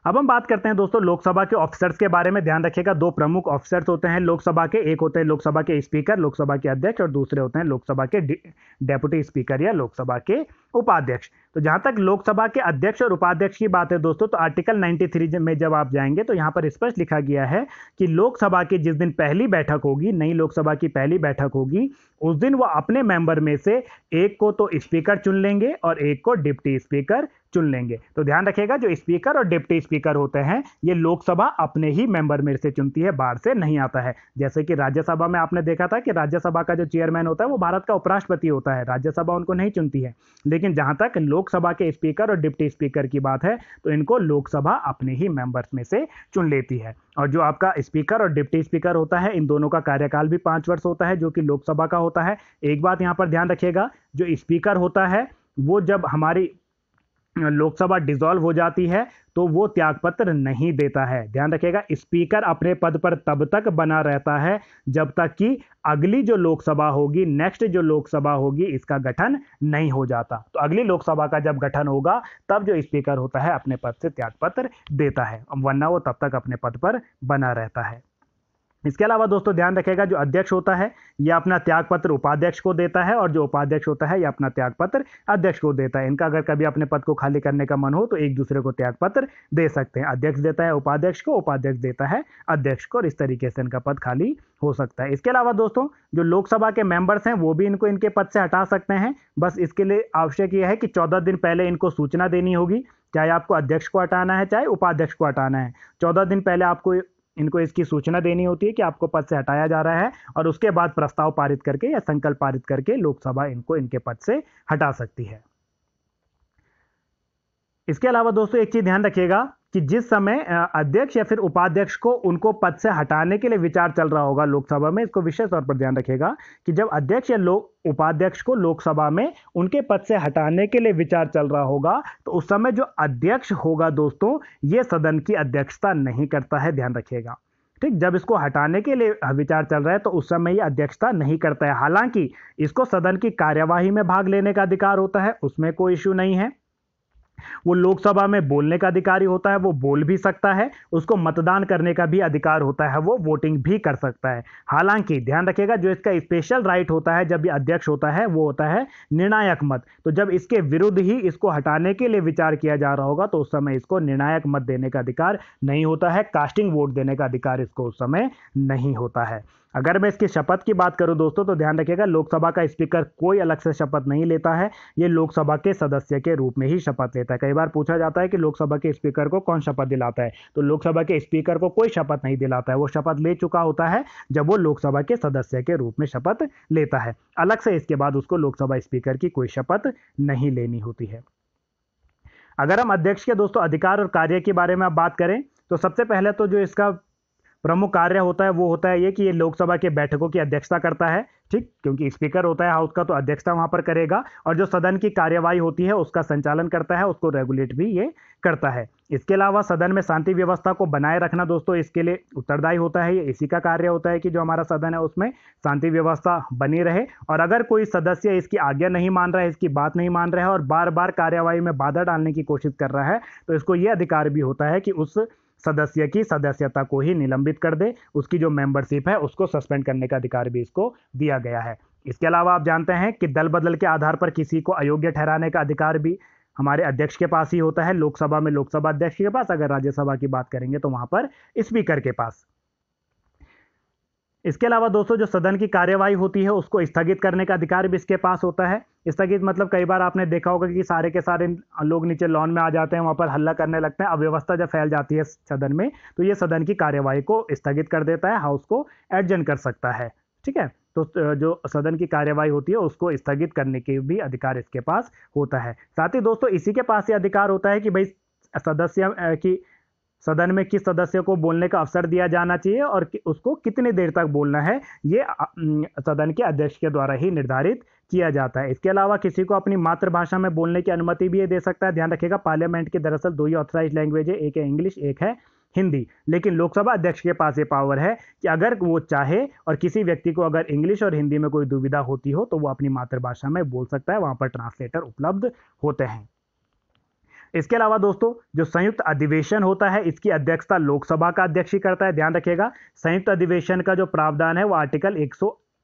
अब हम बात करते हैं दोस्तों लोकसभा के ऑफिसर्स के बारे में ध्यान रखिएगा दो प्रमुख ऑफिसर्स होते हैं लोकसभा के एक होते हैं लोकसभा के स्पीकर लोकसभा के अध्यक्ष और दूसरे होते हैं लोकसभा के डेप्यूटी स्पीकर या लोकसभा के उपाध्यक्ष तो जहां तक लोकसभा के अध्यक्ष और उपाध्यक्ष की बात है दोस्तों तो आर्टिकल 93 में जब आप जाएंगे तो यहां पर स्पष्ट लिखा गया है कि लोकसभा की जिस दिन पहली बैठक होगी नई लोकसभा की पहली बैठक होगी उस दिन वो अपने मेंबर में से एक को तो स्पीकर चुन लेंगे और एक को डिप्टी स्पीकर चुन लेंगे तो ध्यान रखिएगा जो स्पीकर और डिप्टी स्पीकर होते हैं ये लोकसभा अपने ही मेंबर में से चुनती है बाहर से नहीं आता है जैसे कि राज्यसभा में आपने देखा था कि राज्यसभा का जो चेयरमैन होता है वो भारत का उपराष्ट्रपति होता है राज्यसभा उनको नहीं चुनती है लेकिन जहां तक लोक लोकसभा के स्पीकर और डिप्टी स्पीकर की बात है तो इनको लोकसभा अपने ही मेंबर्स में से चुन लेती है और जो आपका स्पीकर और डिप्टी स्पीकर होता है इन दोनों का कार्यकाल भी पाँच वर्ष होता है जो कि लोकसभा का होता है एक बात यहाँ पर ध्यान रखिएगा जो स्पीकर होता है वो जब हमारी लोकसभा डिसॉल्व हो जाती है तो वो त्यागपत्र नहीं देता है ध्यान रखिएगा स्पीकर अपने पद पर तब तक बना रहता है जब तक कि अगली जो लोकसभा होगी नेक्स्ट जो लोकसभा होगी इसका गठन नहीं हो जाता तो अगली लोकसभा का जब गठन होगा तब जो स्पीकर होता है अपने पद से त्यागपत्र देता है वरना वो तब तक अपने पद पर बना रहता है इसके अलावा दोस्तों ध्यान रखेगा जो अध्यक्ष होता है यह अपना त्यागपत्र उपाध्यक्ष को देता है और जो उपाध्यक्ष होता है यह अपना त्यागपत्र अध्यक्ष को देता है इनका अगर कभी अपने पद को खाली करने का मन हो तो एक दूसरे को त्यागपत्र दे सकते हैं अध्यक्ष देता है उपाध्यक्ष को उपाध्यक्ष देता है अध्यक्ष को और इस तरीके से इनका पद खाली हो सकता है इसके अलावा दोस्तों जो लोकसभा के मेंबर्स हैं वो भी इनको इनके पद से हटा सकते हैं बस इसके लिए आवश्यक यह है कि चौदह दिन पहले इनको सूचना देनी होगी चाहे आपको अध्यक्ष को हटाना है चाहे उपाध्यक्ष को हटाना है चौदह दिन पहले आपको इनको इसकी सूचना देनी होती है कि आपको पद से हटाया जा रहा है और उसके बाद प्रस्ताव पारित करके या संकल्प पारित करके लोकसभा इनको इनके पद से हटा सकती है इसके अलावा दोस्तों एक चीज ध्यान रखिएगा कि जिस समय अध्यक्ष या फिर उपाध्यक्ष को उनको पद से हटाने के लिए विचार चल रहा होगा लोकसभा में इसको विशेष तौर पर ध्यान रखिएगा कि जब अध्यक्ष या लोक उपाध्यक्ष को लोकसभा में उनके पद से हटाने के लिए विचार चल रहा होगा तो उस समय जो अध्यक्ष होगा दोस्तों ये सदन की अध्यक्षता नहीं करता है ध्यान रखिएगा ठीक जब इसको हटाने के लिए विचार चल रहा है तो उस समय ये अध्यक्षता नहीं करता है हालांकि इसको सदन की कार्यवाही में भाग लेने का अधिकार होता है उसमें कोई इश्यू नहीं है वो लोकसभा में बोलने का अधिकारी होता है वो बोल भी सकता है उसको मतदान करने का भी अधिकार होता है वो वोटिंग भी कर सकता है हालांकि ध्यान रखिएगा जो इसका स्पेशल राइट होता है जब अध्यक्ष होता है वो होता है निर्णायक मत तो जब इसके विरुद्ध ही इसको हटाने के लिए विचार किया जा रहा होगा तो उस समय इसको निर्णायक मत देने का अधिकार नहीं होता है कास्टिंग वोट देने का अधिकार इसको उस समय नहीं होता है अगर मैं इसकी शपथ की बात करूं दोस्तों तो ध्यान रखिएगा लोकसभा का स्पीकर कोई अलग से शपथ नहीं लेता है ये लोकसभा के सदस्य के रूप में ही शपथ लेता है कई बार पूछा जाता है कि लोकसभा के स्पीकर को कौन शपथ दिलाता है तो लोकसभा के स्पीकर को कोई शपथ नहीं दिलाता है वो शपथ ले चुका होता है जब वो लोकसभा के सदस्य के रूप में शपथ लेता है अलग से इसके बाद उसको लोकसभा स्पीकर की कोई शपथ नहीं लेनी होती है अगर हम अध्यक्ष के दोस्तों अधिकार और कार्य के बारे में आप बात करें तो सबसे पहले तो जो इसका प्रमुख कार्य होता है वो होता है ये कि ये लोकसभा के बैठकों की अध्यक्षता करता है ठीक क्योंकि स्पीकर होता है हाउस का तो अध्यक्षता वहां पर करेगा और जो सदन की कार्यवाही होती है उसका संचालन करता है उसको रेगुलेट भी ये करता है इसके अलावा सदन में शांति व्यवस्था को बनाए रखना दोस्तों इसके लिए उत्तरदायी होता है ये इसी का कार्य होता है कि जो हमारा सदन है उसमें शांति व्यवस्था बनी रहे और अगर कोई सदस्य इसकी आज्ञा नहीं मान रहा है इसकी बात नहीं मान रहा है और बार बार कार्यवाही में बाधा डालने की कोशिश कर रहा है तो इसको ये अधिकार भी होता है कि उस सदस्य की सदस्यता को ही निलंबित कर दे उसकी जो मेंबरशिप है उसको सस्पेंड करने का अधिकार भी इसको दिया गया है इसके अलावा आप जानते हैं कि दल बदल के आधार पर किसी को अयोग्य ठहराने का अधिकार भी हमारे अध्यक्ष के पास ही होता है लोकसभा में लोकसभा अध्यक्ष के पास अगर राज्यसभा की बात करेंगे तो वहां पर स्पीकर के पास इसके अलावा दोस्तों जो सदन की कार्यवाही होती है उसको स्थगित करने का अधिकार भी इसके पास होता है स्थगित मतलब कई बार आपने देखा होगा कि सारे के सारे लोग नीचे लॉन में आ जाते हैं वहाँ पर हल्ला करने लगते हैं अव्यवस्था जब फैल जाती है सदन में तो ये सदन की कार्यवाही को स्थगित कर देता है हाउस को एडजन कर सकता है ठीक है तो जो सदन की कार्यवाही होती है उसको स्थगित करने के भी अधिकार इसके पास होता है साथ ही दोस्तों इसी के पास ये अधिकार होता है कि भाई सदस्य की सदन में किस सदस्य को बोलने का अवसर दिया जाना चाहिए और उसको कितनी देर तक बोलना है ये सदन के अध्यक्ष के द्वारा ही निर्धारित किया जाता है इसके अलावा किसी को अपनी मातृभाषा में बोलने की अनुमति भी दे सकता है ध्यान रखिएगा पार्लियामेंट की दरअसल दो ही ऑथराइज लैंग्वेज है एक है इंग्लिश एक है हिंदी लेकिन लोकसभा अध्यक्ष के पास ये पावर है कि अगर वो चाहे और किसी व्यक्ति को अगर इंग्लिश और हिंदी में कोई दुविधा होती हो तो वो अपनी मातृभाषा में बोल सकता है वहाँ पर ट्रांसलेटर उपलब्ध होते हैं इसके अलावा दोस्तों जो संयुक्त अधिवेशन होता है इसकी अध्यक्षता लोकसभा का अध्यक्ष ही करता है ध्यान रखिएगा संयुक्त अधिवेशन का जो प्रावधान है वो आर्टिकल एक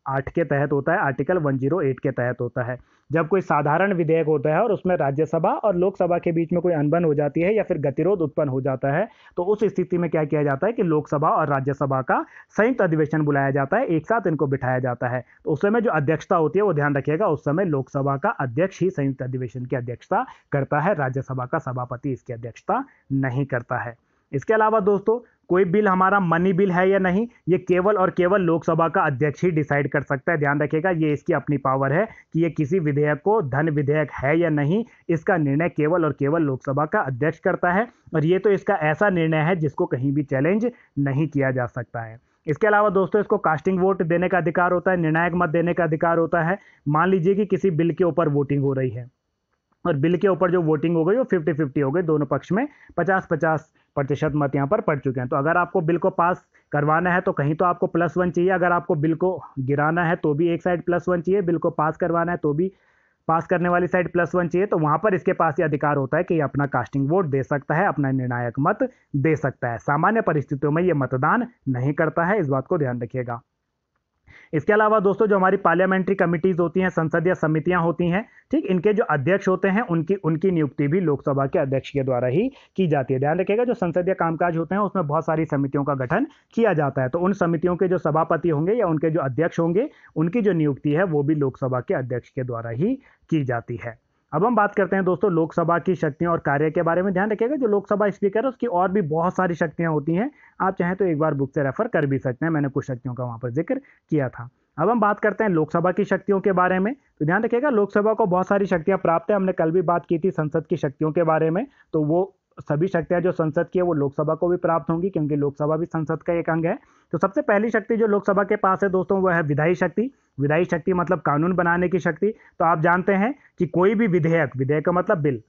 आठ के तहत होता है आर्टिकल 108 के तहत होता है जब कोई साधारण विधेयक होता है और उसमें राज्यसभा और लोकसभा के बीच में कोई अनबन हो जाती है या फिर गतिरोध उत्पन्न हो जाता है तो उस स्थिति में क्या किया जाता है कि लोकसभा और राज्यसभा का संयुक्त अधिवेशन बुलाया जाता है एक साथ इनको बिठाया जाता है तो उस समय जो अध्यक्षता होती है वो ध्यान रखिएगा उस समय लोकसभा का अध्यक्ष ही संयुक्त अधिवेशन की अध्यक्षता करता है राज्यसभा का सभापति इसकी अध्यक्षता नहीं करता है इसके अलावा दोस्तों कोई बिल हमारा मनी बिल है या नहीं ये केवल और केवल लोकसभा का अध्यक्ष ही डिसाइड कर सकता है ध्यान रखिएगा ये इसकी अपनी पावर है कि ये किसी विधेयक को धन विधेयक है या नहीं इसका निर्णय केवल और केवल लोकसभा का अध्यक्ष करता है और ये तो इसका ऐसा निर्णय है जिसको कहीं भी चैलेंज नहीं किया जा सकता है इसके अलावा दोस्तों इसको कास्टिंग वोट देने का अधिकार होता है निर्णायक मत देने का अधिकार होता है मान लीजिए कि किसी बिल के ऊपर वोटिंग हो रही है और बिल के ऊपर जो वोटिंग हो गई वो फिफ्टी फिफ्टी हो गई दोनों पक्ष में पचास पचास प्रतिशत मत यहाँ पर पड़ चुके हैं तो अगर आपको बिल को पास करवाना है तो कहीं तो आपको प्लस वन चाहिए अगर आपको बिल को गिराना है तो भी एक साइड प्लस वन चाहिए बिल को पास करवाना है तो भी पास करने वाली साइड प्लस वन चाहिए तो वहाँ पर इसके पास ये अधिकार होता है कि ये अपना कास्टिंग वोट दे सकता है अपना निर्णायक मत दे सकता है सामान्य परिस्थितियों में ये मतदान नहीं करता है इस बात को ध्यान रखिएगा इसके अलावा दोस्तों जो हमारी पार्लियामेंट्री कमिटीज़ होती हैं संसदीय समितियां होती हैं ठीक इनके जो अध्यक्ष होते हैं उनकी उनकी नियुक्ति भी लोकसभा के अध्यक्ष के द्वारा ही की जाती है ध्यान रखिएगा जो संसदीय कामकाज होते हैं उसमें बहुत सारी समितियों का गठन किया जाता है तो उन समितियों के जो सभापति होंगे या उनके जो अध्यक्ष होंगे उनकी जो नियुक्ति है वो भी लोकसभा के अध्यक्ष के द्वारा ही की जाती है अब हम बात करते हैं दोस्तों लोकसभा की शक्तियां और कार्य के बारे में ध्यान रखिएगा जो लोकसभा स्पीकर है उसकी और भी बहुत सारी शक्तियां होती हैं आप चाहें तो एक बार बुक से रेफर कर भी सकते हैं मैंने कुछ शक्तियों का वहां पर जिक्र किया था अब हम बात करते हैं लोकसभा की शक्तियों के बारे में तो ध्यान रखिएगा लोकसभा को बहुत सारी शक्तियां प्राप्त है हमने कल भी बात की थी संसद की शक्तियों के बारे में तो वो सभी शक्तियां जो संसद की है वो लोकसभा को भी प्राप्त होंगी क्योंकि लोकसभा भी संसद का एक अंग है तो सबसे पहली शक्ति जो लोकसभा के पास है दोस्तों वह है विधायी शक्ति विधायी शक्ति मतलब कानून बनाने की शक्ति तो आप जानते हैं कि कोई भी विधेयक विधेयक का मतलब बिल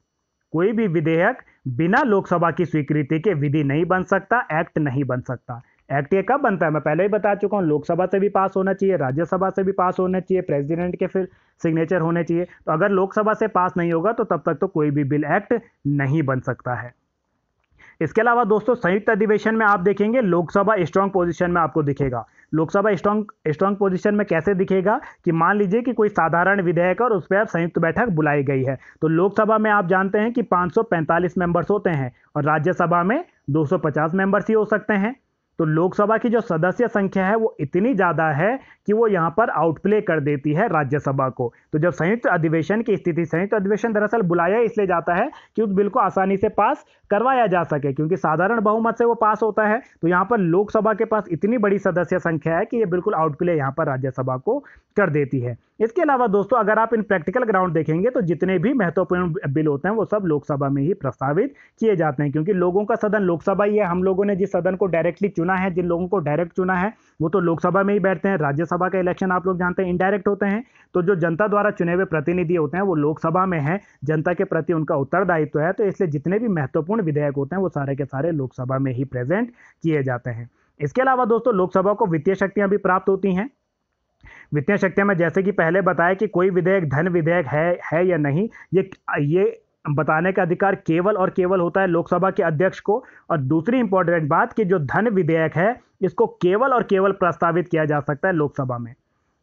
कोई भी विधेयक बिना लोकसभा की स्वीकृति के विधि नहीं बन सकता एक्ट नहीं बन सकता एक्ट ये कब बनता है मैं पहले ही बता चुका हूँ लोकसभा से भी पास होना चाहिए राज्यसभा से भी पास होना चाहिए प्रेसिडेंट के फिर सिग्नेचर होने चाहिए तो अगर लोकसभा से पास नहीं होगा तो तब तक तो कोई भी बिल एक्ट नहीं बन सकता है इसके अलावा दोस्तों संयुक्त अधिवेशन में आप देखेंगे लोकसभा स्ट्रांग पोजिशन में आपको दिखेगा लोकसभा स्ट्रांग स्ट्रांग पोजिशन में कैसे दिखेगा कि मान लीजिए कि कोई साधारण विधेयक और उस पर अब संयुक्त बैठक बुलाई गई है तो लोकसभा में आप जानते हैं कि 545 मेंबर्स होते हैं और राज्यसभा में 250 मेंबर्स ही हो सकते हैं तो लोकसभा की जो सदस्य संख्या है वो इतनी ज़्यादा है कि वो यहाँ पर आउटप्ले कर देती है राज्यसभा को तो जब संयुक्त अधिवेशन की स्थिति संयुक्त अधिवेशन दरअसल बुलाया इसलिए जाता है कि उस बिल को आसानी से पास करवाया जा सके क्योंकि साधारण बहुमत से वो पास होता है तो यहाँ पर लोकसभा के पास इतनी बड़ी सदस्य संख्या है कि ये बिल्कुल आउटप्ले यहाँ पर राज्यसभा को कर देती है इसके अलावा दोस्तों अगर आप इन प्रैक्टिकल ग्राउंड देखेंगे तो जितने भी महत्वपूर्ण बिल होते हैं वो सब लोकसभा में ही प्रस्तावित किए जाते हैं क्योंकि लोगों का सदन लोकसभा ही है हम लोगों ने जिस सदन को डायरेक्टली चुना है जिन लोगों को डायरेक्ट चुना है वो तो लोकसभा में ही बैठते हैं राज्यसभा का इलेक्शन आप लोग जानते हैं इनडायरेक्ट होते हैं तो जो जनता द्वारा चुने हुए प्रतिनिधि होते हैं वो लोकसभा में हैं जनता के प्रति उनका उत्तरदायित्व है तो इसलिए जितने भी महत्वपूर्ण विधेयक होते हैं वो सारे के सारे लोकसभा में ही प्रेजेंट किए जाते हैं इसके अलावा दोस्तों लोकसभा को वित्तीय शक्तियां भी प्राप्त होती हैं वित्तीय शक्तियां में जैसे कि पहले बताया कि कोई विधेयक धन विधेयक है है या नहीं ये ये बताने का अधिकार केवल और केवल होता है लोकसभा के अध्यक्ष को और दूसरी इंपॉर्टेंट बात कि जो धन विधेयक है इसको केवल और केवल प्रस्तावित किया जा सकता है लोकसभा में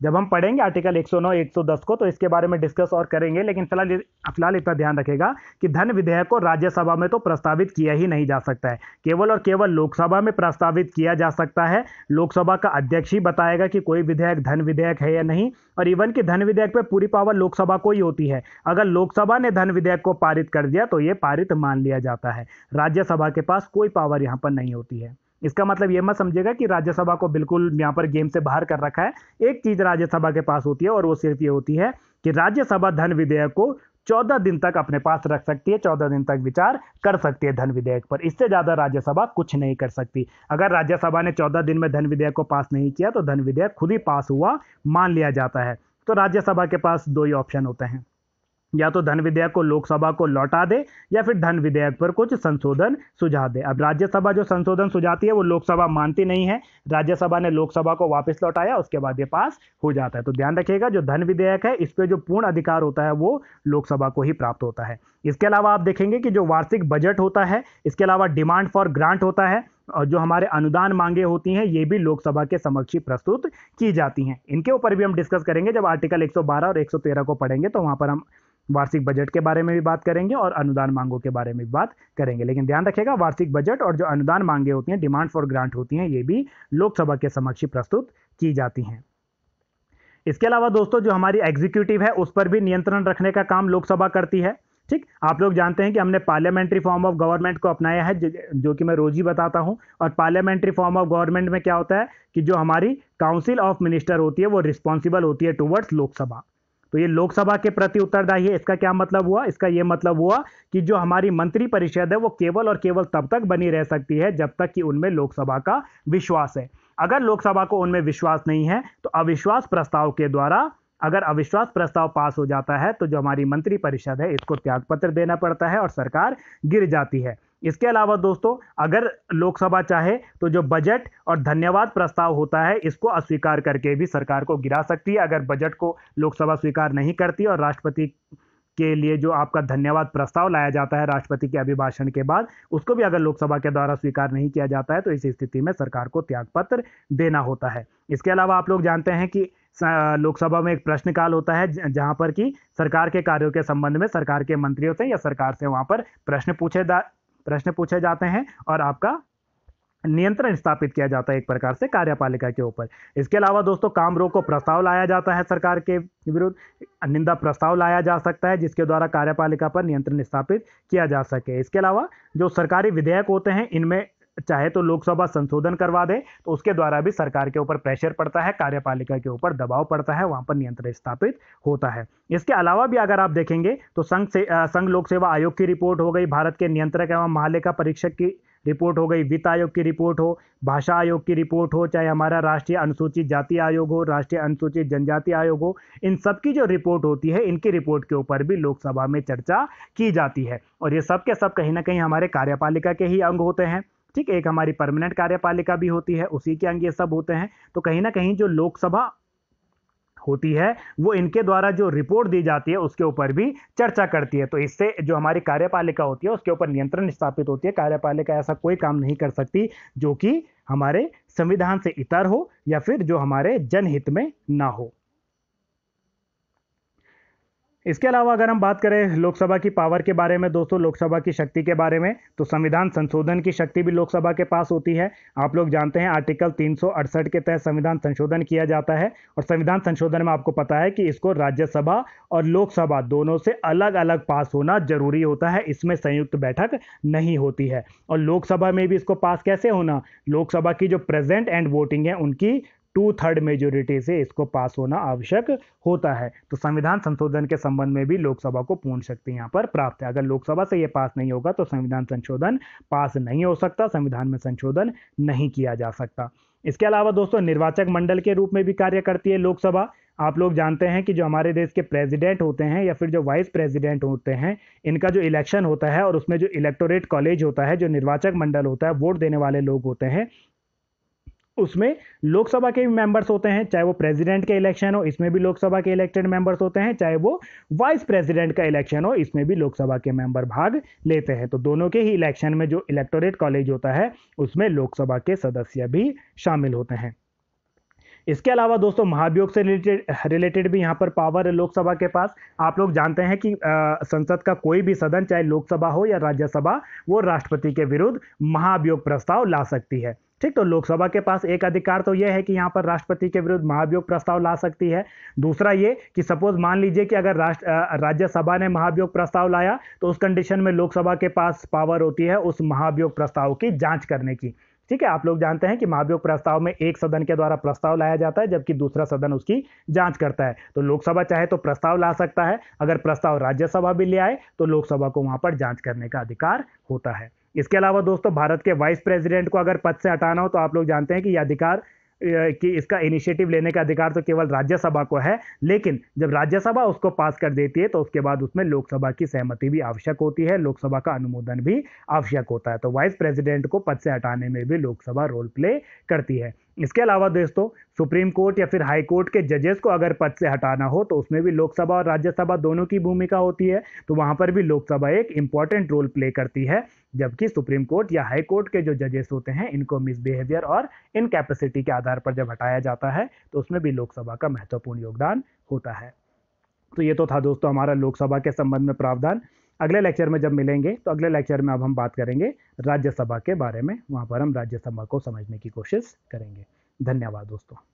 जब हम पढ़ेंगे आर्टिकल 109 110 को तो इसके बारे में डिस्कस और करेंगे लेकिन फिलहाल फिलहाल इतना ध्यान रखेगा कि धन विधेयक को राज्यसभा में तो प्रस्तावित किया ही नहीं जा सकता है केवल और केवल लोकसभा में प्रस्तावित किया जा सकता है लोकसभा का अध्यक्ष ही बताएगा कि कोई विधेयक धन विधेयक है या नहीं और इवन कि धन विधेयक पर पूरी पावर लोकसभा को ही होती है अगर लोकसभा ने धन विधेयक को पारित कर दिया तो ये पारित मान लिया जाता है राज्यसभा के पास कोई पावर यहाँ पर नहीं होती है इसका मतलब ये मत समझेगा कि राज्यसभा को बिल्कुल यहाँ पर गेम से बाहर कर रखा है एक चीज़ राज्यसभा के पास होती है और वो सिर्फ ये होती है कि राज्यसभा धन विधेयक को चौदह दिन तक अपने पास रख सकती है चौदह दिन तक विचार कर सकती है धन विधेयक पर इससे ज़्यादा राज्यसभा कुछ नहीं कर सकती अगर राज्यसभा ने चौदह दिन में धन विधेयक को पास नहीं किया तो धन विधेयक खुद ही पास हुआ मान लिया जाता है तो राज्यसभा के पास दो ही ऑप्शन होते हैं या तो धन विधेयक को लोकसभा को लौटा दे या फिर धन विधेयक पर कुछ संशोधन सुझा दे अब राज्यसभा जो संशोधन सुझाती है वो लोकसभा मानती नहीं है राज्यसभा ने लोकसभा को वापस लौटाया उसके बाद ये पास हो जाता है तो ध्यान रखिएगा जो धन विधेयक है इस पर जो पूर्ण अधिकार होता है वो लोकसभा को ही प्राप्त होता है इसके अलावा आप देखेंगे कि जो वार्षिक बजट होता है इसके अलावा डिमांड फॉर ग्रांट होता है और जो हमारे अनुदान मांगे होती हैं ये भी लोकसभा के समक्ष प्रस्तुत की जाती हैं इनके ऊपर भी हम डिस्कस करेंगे जब आर्टिकल 112 और 113 को पढ़ेंगे तो वहाँ पर हम वार्षिक बजट के बारे में भी बात करेंगे और अनुदान मांगों के बारे में भी बात करेंगे लेकिन ध्यान रखेगा वार्षिक बजट और जो अनुदान मांगे होती हैं डिमांड फॉर ग्रांट होती हैं ये भी लोकसभा के समक्ष प्रस्तुत की जाती हैं इसके अलावा दोस्तों जो हमारी एग्जीक्यूटिव है उस पर भी नियंत्रण रखने का काम लोकसभा करती है ठीक आप लोग जानते हैं कि हमने पार्लियामेंट्री फॉर्म ऑफ गवर्नमेंट को अपनाया है जो कि मैं रोज ही बताता हूं और पार्लियामेंट्री फॉर्म ऑफ गवर्नमेंट में क्या होता है कि जो हमारी काउंसिल ऑफ मिनिस्टर होती है वो रिस्पॉन्सिबल होती है टूवर्ड्स लोकसभा तो ये लोकसभा के प्रति उत्तरदायी है इसका क्या मतलब हुआ इसका ये मतलब हुआ कि जो हमारी मंत्री परिषद है वो केवल और केवल तब तक बनी रह सकती है जब तक कि उनमें लोकसभा का विश्वास है अगर लोकसभा को उनमें विश्वास नहीं है तो अविश्वास प्रस्ताव के द्वारा अगर अविश्वास प्रस्ताव पास हो जाता है तो जो हमारी मंत्री परिषद है इसको त्यागपत्र देना पड़ता है और सरकार गिर जाती है इसके अलावा दोस्तों अगर लोकसभा चाहे तो जो बजट और धन्यवाद प्रस्ताव होता है इसको अस्वीकार करके भी सरकार को गिरा सकती है अगर बजट को लोकसभा स्वीकार नहीं करती और राष्ट्रपति के लिए जो आपका धन्यवाद प्रस्ताव लाया जाता है राष्ट्रपति के अभिभाषण के बाद उसको भी अगर लोकसभा के द्वारा स्वीकार नहीं किया जाता है तो इस स्थिति में सरकार को त्यागपत्र देना होता है इसके अलावा आप लोग जानते हैं कि लोकसभा में एक प्रश्नकाल होता है जहां पर कि सरकार के कार्यों के संबंध में सरकार के मंत्रियों से या सरकार से वहां पर प्रश्न पूछे प्रश्न पूछे जाते हैं और आपका नियंत्रण स्थापित किया जाता है एक प्रकार से कार्यपालिका के ऊपर इसके अलावा दोस्तों काम रोको प्रस्ताव लाया जाता है सरकार के विरुद्ध निंदा प्रस्ताव लाया जा सकता है जिसके द्वारा कार्यपालिका पर नियंत्रण स्थापित किया जा सके इसके अलावा जो सरकारी विधेयक होते हैं इनमें चाहे तो लोकसभा संशोधन करवा दे तो उसके द्वारा भी सरकार के ऊपर प्रेशर पड़ता है कार्यपालिका के ऊपर दबाव पड़ता है वहाँ पर नियंत्रण स्थापित होता है इसके अलावा भी अगर आप देखेंगे तो संघ से संघ लोक सेवा आयोग की रिपोर्ट हो गई भारत के नियंत्रक एवं महालेखा परीक्षक की रिपोर्ट हो गई वित्त आयोग की रिपोर्ट हो भाषा आयोग की रिपोर्ट हो चाहे हमारा राष्ट्रीय अनुसूचित जाति आयोग हो राष्ट्रीय अनुसूचित जनजाति आयोग हो इन सब की जो रिपोर्ट होती है इनकी रिपोर्ट के ऊपर भी लोकसभा में चर्चा की जाती है और ये सब के सब कहीं ना कहीं हमारे कार्यपालिका के ही अंग होते हैं ठीक है एक हमारी परमानेंट कार्यपालिका भी होती है उसी के अंग ये सब होते हैं तो कहीं ना कहीं जो लोकसभा होती है वो इनके द्वारा जो रिपोर्ट दी जाती है उसके ऊपर भी चर्चा करती है तो इससे जो हमारी कार्यपालिका होती है उसके ऊपर नियंत्रण स्थापित होती है कार्यपालिका ऐसा कोई काम नहीं कर सकती जो कि हमारे संविधान से इतर हो या फिर जो हमारे जनहित में ना हो इसके अलावा अगर हम बात करें लोकसभा की पावर के बारे में दोस्तों लोकसभा की शक्ति के बारे में तो संविधान संशोधन की शक्ति भी लोकसभा के पास होती है आप लोग जानते हैं आर्टिकल तीन के तहत संविधान संशोधन किया जाता है और संविधान संशोधन में आपको पता है कि इसको राज्यसभा और लोकसभा दोनों से अलग अलग पास होना जरूरी होता है इसमें संयुक्त बैठक नहीं होती है और लोकसभा में भी इसको पास कैसे होना लोकसभा की जो प्रेजेंट एंड वोटिंग है उनकी टू थर्ड मेजोरिटी से इसको पास होना आवश्यक होता है तो संविधान संशोधन के संबंध में भी लोकसभा को पूर्ण शक्ति यहाँ पर प्राप्त है अगर लोकसभा से ये पास नहीं होगा तो संविधान संशोधन पास नहीं हो सकता संविधान में संशोधन नहीं किया जा सकता इसके अलावा दोस्तों निर्वाचक मंडल के रूप में भी कार्य करती है लोकसभा आप लोग जानते हैं कि जो हमारे देश के प्रेसिडेंट होते हैं या फिर जो वाइस प्रेसिडेंट होते हैं इनका जो इलेक्शन होता है और उसमें जो इलेक्टोरेट कॉलेज होता है जो निर्वाचक मंडल होता है वोट देने वाले लोग होते हैं उसमें लोकसभा के भी मेंबर्स होते हैं चाहे वो प्रेसिडेंट के इलेक्शन हो इसमें भी लोकसभा के इलेक्टेड मेंबर्स होते हैं चाहे वो वाइस प्रेसिडेंट का इलेक्शन हो इसमें भी लोकसभा के मेंबर भाग लेते हैं तो दोनों के ही इलेक्शन में जो इलेक्टोरेट कॉलेज होता है उसमें लोकसभा के सदस्य भी शामिल होते हैं इसके अलावा दोस्तों महाभियोग से रिलेटेड रिलेटेड भी यहाँ पर पावर है लोकसभा के पास आप लोग जानते हैं कि संसद का कोई भी सदन चाहे लोकसभा हो या राज्यसभा वो राष्ट्रपति के विरुद्ध महाभियोग प्रस्ताव ला सकती है ठीक तो लोकसभा के पास एक अधिकार तो यह है कि यहाँ पर राष्ट्रपति के विरुद्ध महाभियोग प्रस्ताव ला सकती है दूसरा ये कि सपोज मान लीजिए कि अगर राष्ट्र राज्यसभा ने महाभियोग प्रस्ताव लाया तो उस कंडीशन में लोकसभा के पास पावर होती है उस महाभियोग प्रस्ताव की जांच करने की ठीक है आप लोग जानते हैं कि महाभियोग प्रस्ताव में एक सदन के द्वारा प्रस्ताव लाया जाता है जबकि दूसरा सदन उसकी जांच करता है तो लोकसभा चाहे तो प्रस्ताव ला सकता है अगर प्रस्ताव राज्यसभा भी ले आए तो लोकसभा को वहां पर जांच करने का अधिकार होता है इसके अलावा दोस्तों भारत के वाइस प्रेसिडेंट को अगर पद से हटाना हो तो आप लोग जानते हैं कि यह अधिकार कि इसका इनिशिएटिव लेने का अधिकार तो केवल राज्यसभा को है लेकिन जब राज्यसभा उसको पास कर देती है तो उसके बाद उसमें लोकसभा की सहमति भी आवश्यक होती है लोकसभा का अनुमोदन भी आवश्यक होता है तो वाइस प्रेसिडेंट को पद से हटाने में भी लोकसभा रोल प्ले करती है इसके अलावा दोस्तों सुप्रीम कोर्ट या फिर हाई कोर्ट के जजेस को अगर पद से हटाना हो तो उसमें भी लोकसभा और राज्यसभा दोनों की भूमिका होती है तो वहाँ पर भी लोकसभा एक इम्पॉर्टेंट रोल प्ले करती है जबकि सुप्रीम कोर्ट या हाई कोर्ट के जो जजेस होते हैं इनको मिसबिहेवियर और इनकेपेसिटी के आधार पर जब हटाया जाता है तो उसमें भी लोकसभा का महत्वपूर्ण योगदान होता है तो ये तो था दोस्तों हमारा लोकसभा के संबंध में प्रावधान अगले लेक्चर में जब मिलेंगे तो अगले लेक्चर में अब हम बात करेंगे राज्यसभा के बारे में वहाँ पर हम राज्यसभा को समझने की कोशिश करेंगे धन्यवाद दोस्तों